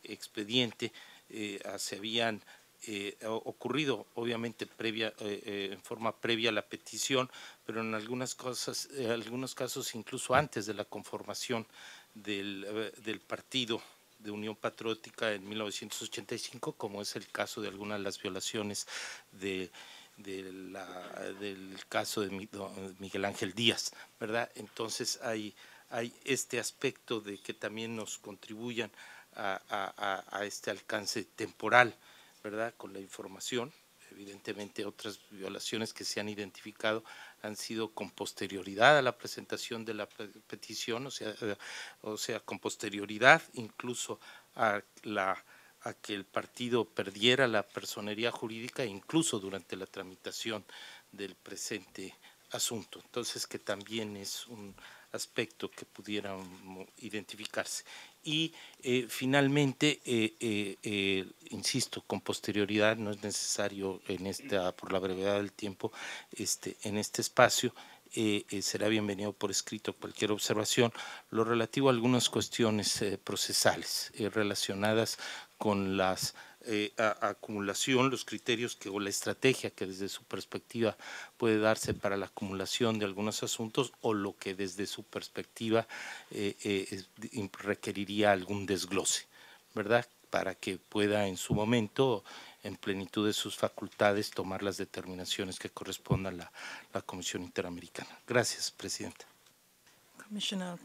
expediente eh, se habían eh, ocurrido, obviamente previa, eh, en forma previa a la petición, pero en algunas cosas, algunos casos incluso antes de la conformación del, partido de Unión Patriótica en 1985, como es el caso de algunas de las violaciones de, del caso de Miguel Ángel Díaz, ¿verdad? Entonces hay, hay este aspecto de que también nos contribuyan a, este alcance temporal, ¿verdad? Con la información. Evidentemente otras violaciones que se han identificado han sido con posterioridad a la presentación de la petición, o sea, eh, o sea con posterioridad incluso a a que el partido perdiera la personería jurídica incluso durante la tramitación del presente asunto. Entonces, que también es un aspecto que pudieran identificarse. Y eh, finalmente, eh, eh, insisto, con posterioridad, no es necesario en esta, por la brevedad del tiempo, este, en este espacio, será bienvenido por escrito cualquier observación, lo relativo a algunas cuestiones procesales relacionadas con las eh, a, acumulación, los criterios que, o la estrategia que desde su perspectiva puede darse para la acumulación de algunos asuntos o lo que desde su perspectiva eh, eh, requeriría algún desglose, ¿verdad? Para que pueda en su momento, en plenitud de sus facultades, tomar las determinaciones que correspondan a la, Comisión Interamericana. Gracias, Presidenta.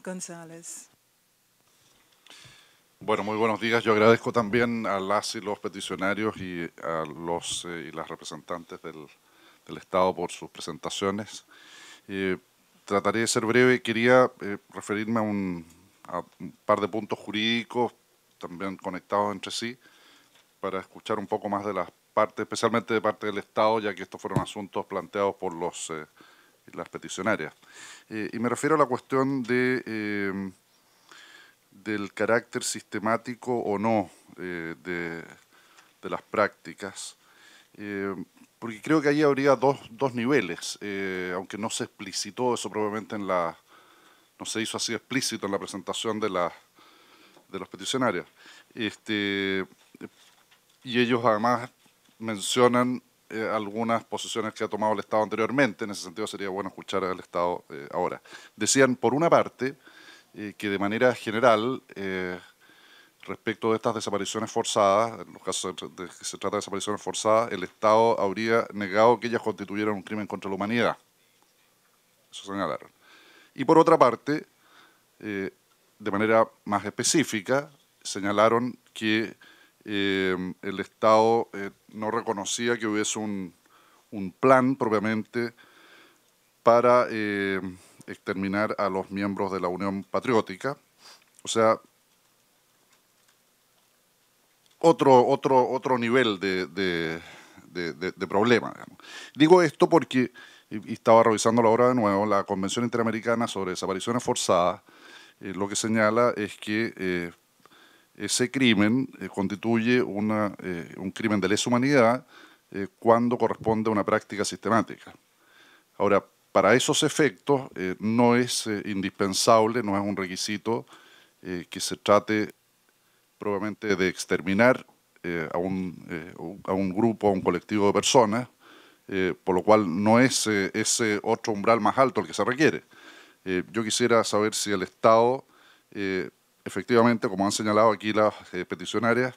González. Bueno, muy buenos días. Yo agradezco también a las y los peticionarios y a los eh, y las representantes del, Estado por sus presentaciones. trataré de ser breve. Quería eh, referirme a un, a par de puntos jurídicos también conectados entre sí para escuchar un poco más de las partes, especialmente de parte del Estado, ya que estos fueron asuntos planteados por los eh, las peticionarias. y me refiero a la cuestión de del carácter sistemático o no eh, de, las prácticas, eh, porque creo que ahí habría dos, niveles, eh, aunque no se explicitó eso probablemente en la, no se hizo así explícito en la presentación de, la, de los peticionarios. Este, y ellos además mencionan algunas posiciones que ha tomado el Estado anteriormente, en ese sentido sería bueno escuchar al Estado ahora. Decían, por una parte, que de manera general, eh, respecto de estas desapariciones forzadas, en los casos de que se trata de desapariciones forzadas, el Estado habría negado que ellas constituyeran un crimen contra la humanidad. Eso señalaron. Y por otra parte, eh, de manera más específica, señalaron que eh, el Estado no reconocía que hubiese un plan propiamente para exterminar a los miembros de la Unión Patriótica. O sea, otro, otro, otro nivel de, de, problema. Digo esto porque, y, estaba revisando la obra de nuevo, la Convención Interamericana sobre Desapariciones Forzadas, eh, lo que señala es que eh, ese crimen eh, constituye un crimen de lesa humanidad cuando corresponde a una práctica sistemática. Ahora, para esos efectos eh, no es eh, indispensable, no es un requisito eh, que se trate probablemente de exterminar a un, grupo, a un colectivo de personas, por lo cual no es ese otro umbral más alto el que se requiere. yo quisiera saber si el Estado, efectivamente, como han señalado aquí las peticionarias,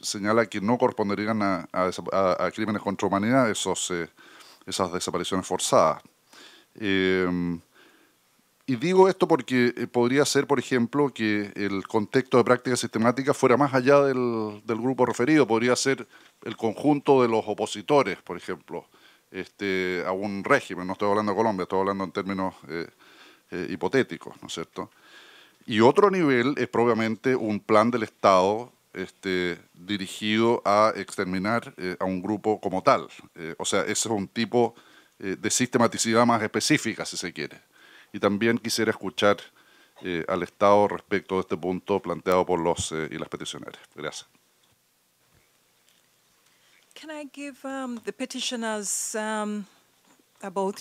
señala que no corresponderían a, crímenes contra humanidad esos esas desapariciones forzadas. Em, y digo esto porque eh, podría ser, por ejemplo, que el contexto de práctica sistemática fuera más allá del, grupo referido, podría ser el conjunto de los opositores, por ejemplo, este, a un régimen. No estoy hablando de Colombia, estoy hablando en términos eh, eh, hipotéticos, ¿no es cierto? Y otro nivel es probablemente un plan del Estado este, dirigido a exterminar a un grupo como tal. o sea, ese es un tipo eh, de sistematicidad más específica, si se quiere. Y también quisiera escuchar eh, al Estado respecto de este punto planteado por los eh, y las peticionarias. Gracias. Can I give um, the petitioners um, about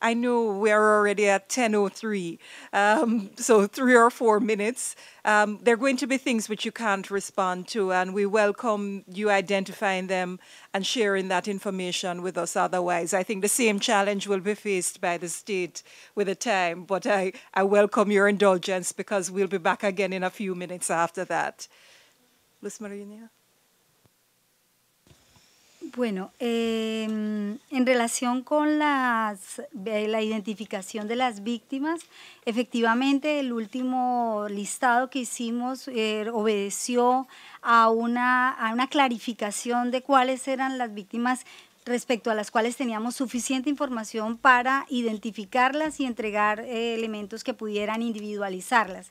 I know we're already at 10.03, um, so three or four minutes. Um, there are going to be things which you can't respond to, and we welcome you identifying them and sharing that information with us otherwise. I think the same challenge will be faced by the state with the time, but I, I welcome your indulgence because we'll be back again in a few minutes after that. Luz Marina? Bueno, em, en relación con la identificación de las víctimas, efectivamente el último listado que hicimos eh, obedeció a una, a una clarificación de cuáles eran las víctimas respecto a las cuales teníamos suficiente información para identificarlas y entregar eh, elementos que pudieran individualizarlas.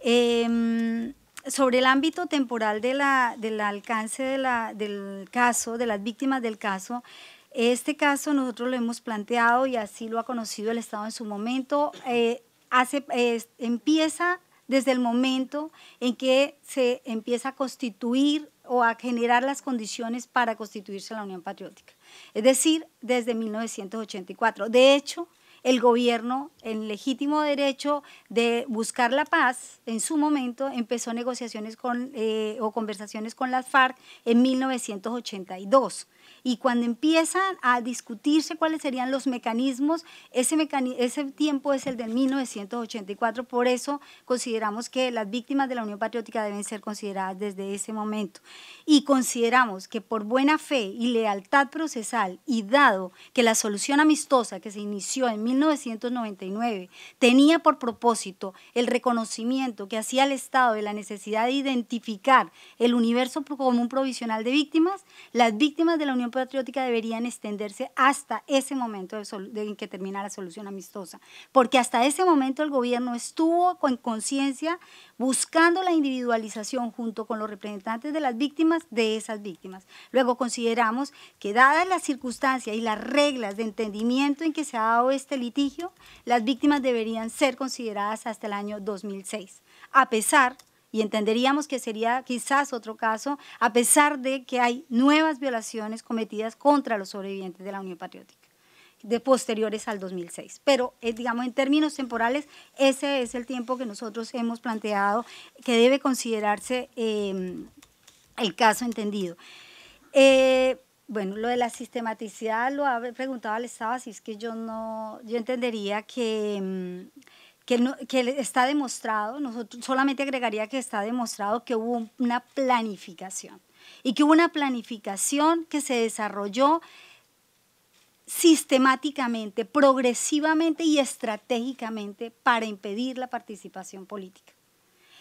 Em, sobre el ámbito temporal del alcance del caso, de las víctimas del caso, este caso nosotros lo hemos planteado y así lo ha conocido el Estado en su momento. Eh, empieza desde el momento en que se empieza a constituir o a generar las condiciones para constituirse la Unión Patriótica, es decir, desde 1984. De hecho, el gobierno, en legítimo derecho de buscar la paz, en su momento empezó negociaciones con, eh, o conversaciones con las FARC en 1982. Y cuando empiezan a discutirse cuáles serían los mecanismos, ese, ese tiempo es el de 1984. Por eso consideramos que las víctimas de la Unión Patriótica deben ser consideradas desde ese momento. Y consideramos que por buena fe y lealtad procesal, y dado que la solución amistosa que se inició en 1999 tenía por propósito el reconocimiento que hacía el Estado de la necesidad de identificar el universo común provisional de víctimas, las víctimas de la Unión Patriótica deberían extenderse hasta ese momento de en que termina la solución amistosa, porque hasta ese momento el gobierno estuvo con conciencia buscando la individualización junto con los representantes de las víctimas de esas víctimas. Luego consideramos que dadas las circunstancias y las reglas de entendimiento en que se ha dado este litigio, las víctimas deberían ser consideradas hasta el año 2006, a pesar y entenderíamos que sería quizás otro caso, a pesar de que hay nuevas violaciones cometidas contra los sobrevivientes de la Unión Patriótica, de posteriores al 2006. Pero, eh, digamos, en términos temporales, ese es el tiempo que nosotros hemos planteado que debe considerarse em, el caso entendido. Eh, bueno, lo de la sistematicidad lo ha preguntado al Estado, así es que yo no, yo entendería que... Em, que, está demostrado, solamente agregaría que está demostrado que hubo una planificación y que hubo una planificación que se desarrolló sistemáticamente, progresivamente y estratégicamente para impedir la participación política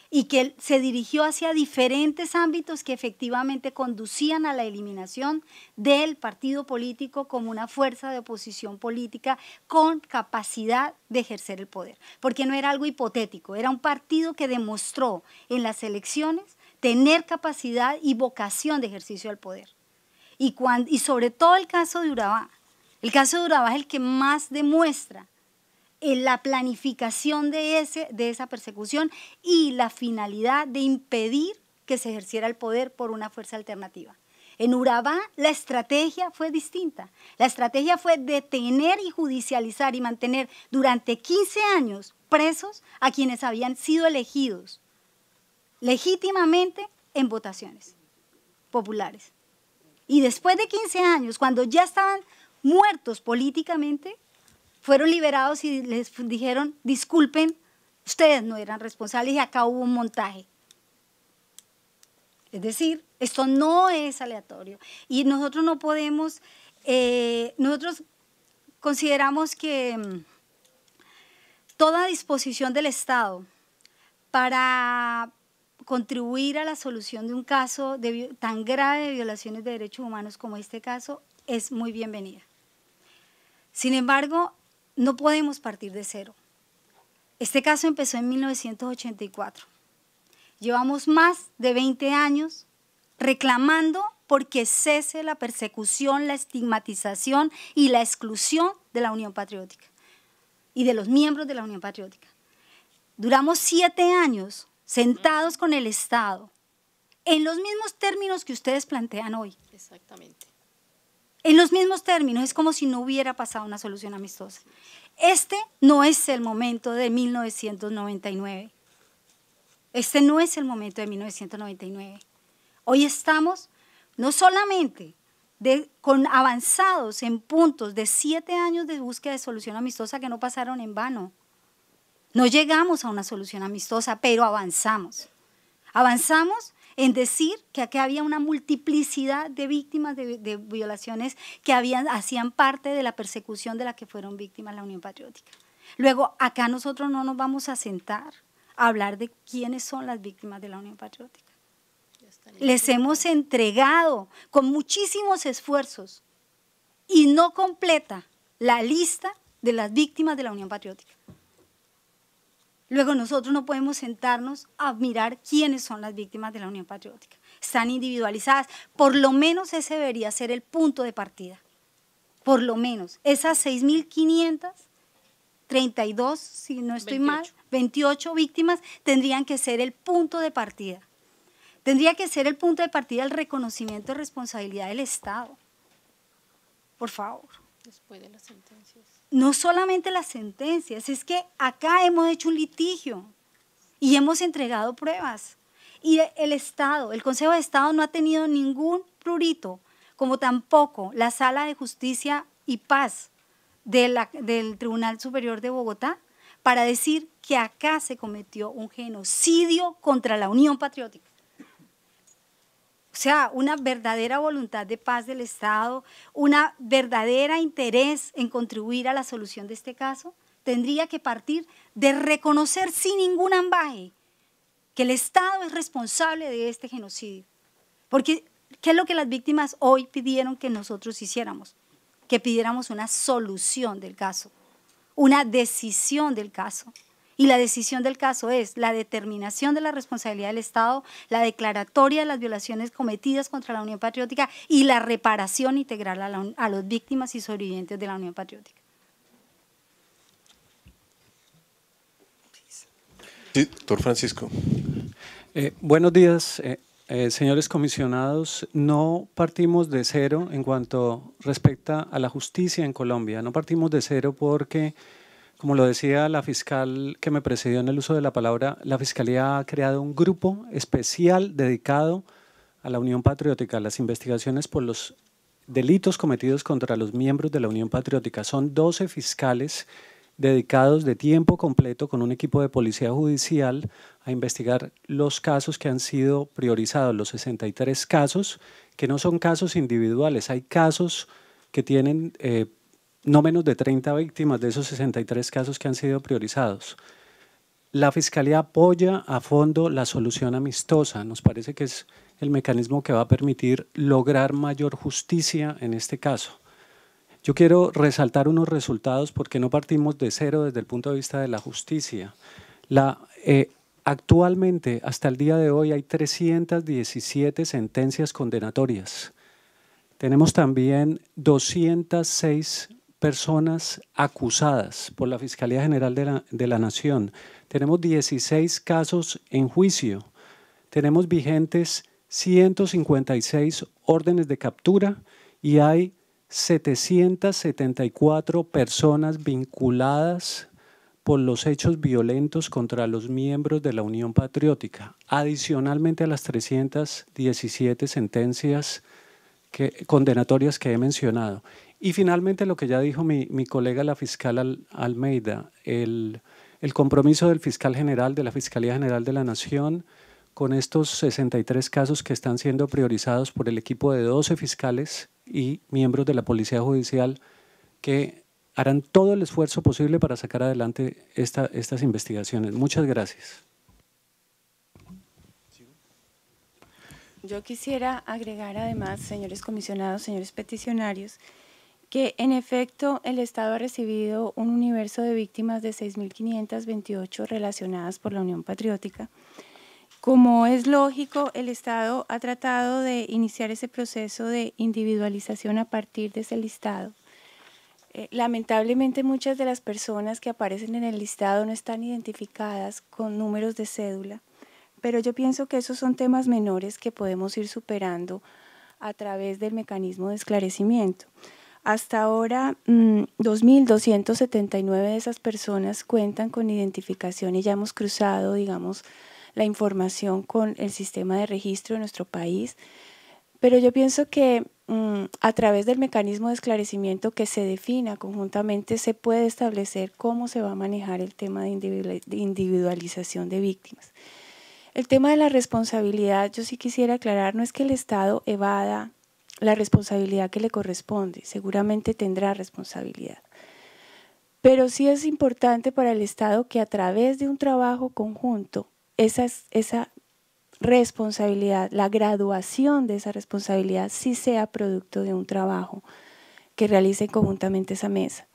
y que se dirigió hacia diferentes ámbitos que efectivamente conducían a la eliminación del partido político como una fuerza de oposición política con capacidad de ejercer el poder. Porque no era algo hipotético, era un partido que demostró en las elecciones tener capacidad y vocación de ejercicio del poder. Y, y sobre todo el caso de Urabá. El caso de Urabá es el que más demuestra en eh, la planificación de, de esa persecución y la finalidad de impedir que se ejerciera el poder por una fuerza alternativa. En Urabá la estrategia fue distinta. La estrategia fue detener y judicializar y mantener durante 15 años presos a quienes habían sido elegidos legítimamente en votaciones populares. Y después de 15 años, cuando ya estaban muertos políticamente, fueron liberados y les dijeron, disculpen, ustedes no eran responsables y acá hubo un montaje. Es decir, esto no es aleatorio. Y nosotros no podemos, eh, nosotros consideramos que mm, toda disposición del Estado para contribuir a la solución de un caso de, tan grave de violaciones de derechos humanos como este caso es muy bienvenida. Sin embargo, no podemos partir de cero. Este caso empezó en 1984. Llevamos más de 20 años reclamando porque cese la persecución, la estigmatización y la exclusión de la Unión Patriótica y de los miembros de la Unión Patriótica. Duramos siete años sentados con el Estado en los mismos términos que ustedes plantean hoy. Exactamente. En los mismos términos, es como si no hubiera pasado una solución amistosa. Este no es el momento de 1999. Este no es el momento de 1999. Hoy estamos no solamente con avanzados en puntos de siete años de búsqueda de solución amistosa que no pasaron en vano. No llegamos a una solución amistosa, pero avanzamos. Avanzamos en decir que acá había una multiplicidad de víctimas de, violaciones que hacían parte de la persecución de la que fueron víctimas la Unión Patriótica. Luego, acá nosotros no nos vamos a sentar a hablar de quiénes son las víctimas de la Unión Patriótica. Les hemos entregado con muchísimos esfuerzos y no completa la lista de las víctimas de la Unión Patriótica. Luego nosotros no podemos sentarnos a mirar quiénes son las víctimas de la Unión Patriótica. Están individualizadas. Por lo menos ese debería ser el punto de partida. Por lo menos esas 6.532, si no estoy mal, 28 víctimas tendrían que ser el punto de partida. Tendría que ser el punto de partida el reconocimiento de responsabilidad del Estado. Por favor. Después de las sentencias no solamente las sentencias, es que acá hemos hecho un litigio y hemos entregado pruebas. Y el Estado, el Consejo de Estado no ha tenido ningún prurito, como tampoco la Sala de Justicia y Paz de la, del Tribunal Superior de Bogotá, para decir que acá se cometió un genocidio contra la Unión Patriótica. O sea, una verdadera voluntad de paz del Estado, una verdadera interés en contribuir a la solución de este caso, tendría que partir de reconocer sin ningún ambaje que el Estado es responsable de este genocidio. Porque, ¿qué es lo que las víctimas hoy pidieron que nosotros hiciéramos? Que pidiéramos una solución del caso, una decisión del caso y la decisión del caso es la determinación de la responsabilidad del Estado, la declaratoria de las violaciones cometidas contra la Unión Patriótica y la reparación integral a, las víctimas y sobrevivientes de la Unión Patriótica. Sí, doctor Francisco. Eh, buenos días, eh, eh, señores comisionados. No partimos de cero en cuanto respecta a la justicia en Colombia. No partimos de cero porque como lo decía la fiscal que me precedió en el uso de la palabra, la Fiscalía ha creado un grupo especial dedicado a la Unión Patriótica. Las investigaciones por los delitos cometidos contra los miembros de la Unión Patriótica son 12 fiscales dedicados de tiempo completo con un equipo de policía judicial a investigar los casos que han sido priorizados, los 63 casos, que no son casos individuales, hay casos que tienen eh, no menos de 30 víctimas de esos 63 casos que han sido priorizados. La Fiscalía apoya a fondo la solución amistosa. Nos parece que es el mecanismo que va a permitir lograr mayor justicia en este caso. Yo quiero resaltar unos resultados porque no partimos de cero desde el punto de vista de la justicia. Eh, actualmente, hasta el día de hoy, hay 317 sentencias condenatorias. Tenemos también 206 personas acusadas por la Fiscalía General de la, Nación. Tenemos 16 casos en juicio. Tenemos vigentes 156 órdenes de captura y hay 774 personas vinculadas por los hechos violentos contra los miembros de la Unión Patriótica, adicionalmente a las 317 sentencias condenatorias que he mencionado. Y finalmente lo que ya dijo mi, mi colega la fiscal Almeida, el, el compromiso del fiscal general, de la Fiscalía General de la Nación, con estos 63 casos que están siendo priorizados por el equipo de 12 fiscales y miembros de la Policía Judicial que harán todo el esfuerzo posible para sacar adelante esta, estas investigaciones. Muchas gracias. Yo quisiera agregar además, señores comisionados, señores peticionarios, que en efecto el Estado ha recibido un universo de víctimas de 6.528 relacionadas por la Unión Patriótica. Como es lógico, el Estado ha tratado de iniciar ese proceso de individualización a partir de ese listado. Eh, lamentablemente muchas de las personas que aparecen en el listado no están identificadas con números de cédula, pero yo pienso que esos son temas menores que podemos ir superando a través del mecanismo de esclarecimiento. Hasta ahora, 2.279 mm, de esas personas cuentan con identificación y ya hemos cruzado, digamos, la información con el sistema de registro de nuestro país. Pero yo pienso que mm, a través del mecanismo de esclarecimiento que se defina conjuntamente se puede establecer cómo se va a manejar el tema de individualización de víctimas. El tema de la responsabilidad, yo sí quisiera aclarar, no es que el Estado evada la responsabilidad que le corresponde, seguramente tendrá responsabilidad. Pero sí es importante para el Estado que a través de un trabajo conjunto, esa, esa responsabilidad, la graduación de esa responsabilidad, sí sea producto de un trabajo que realice conjuntamente esa mesa.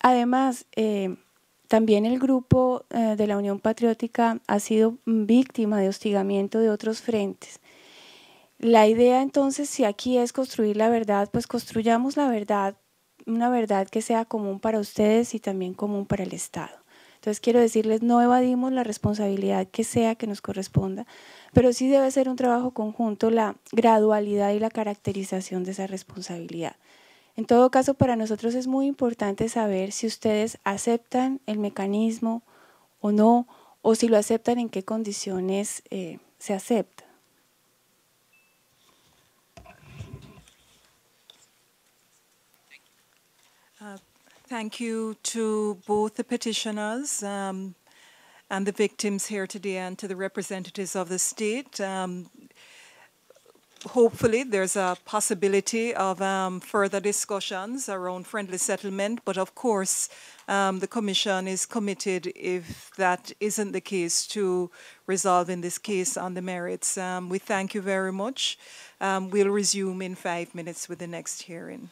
Además, eh, también el grupo eh, de la Unión Patriótica ha sido víctima de hostigamiento de otros frentes la idea entonces, si aquí es construir la verdad, pues construyamos la verdad, una verdad que sea común para ustedes y también común para el Estado. Entonces quiero decirles, no evadimos la responsabilidad que sea que nos corresponda, pero sí debe ser un trabajo conjunto la gradualidad y la caracterización de esa responsabilidad. En todo caso, para nosotros es muy importante saber si ustedes aceptan el mecanismo o no, o si lo aceptan, en qué condiciones eh, se acepta. Thank you to both the petitioners um, and the victims here today and to the representatives of the state. Um, hopefully there's a possibility of um, further discussions around friendly settlement, but of course um, the Commission is committed, if that isn't the case, to resolving this case on the merits. Um, we thank you very much. Um, we'll resume in five minutes with the next hearing.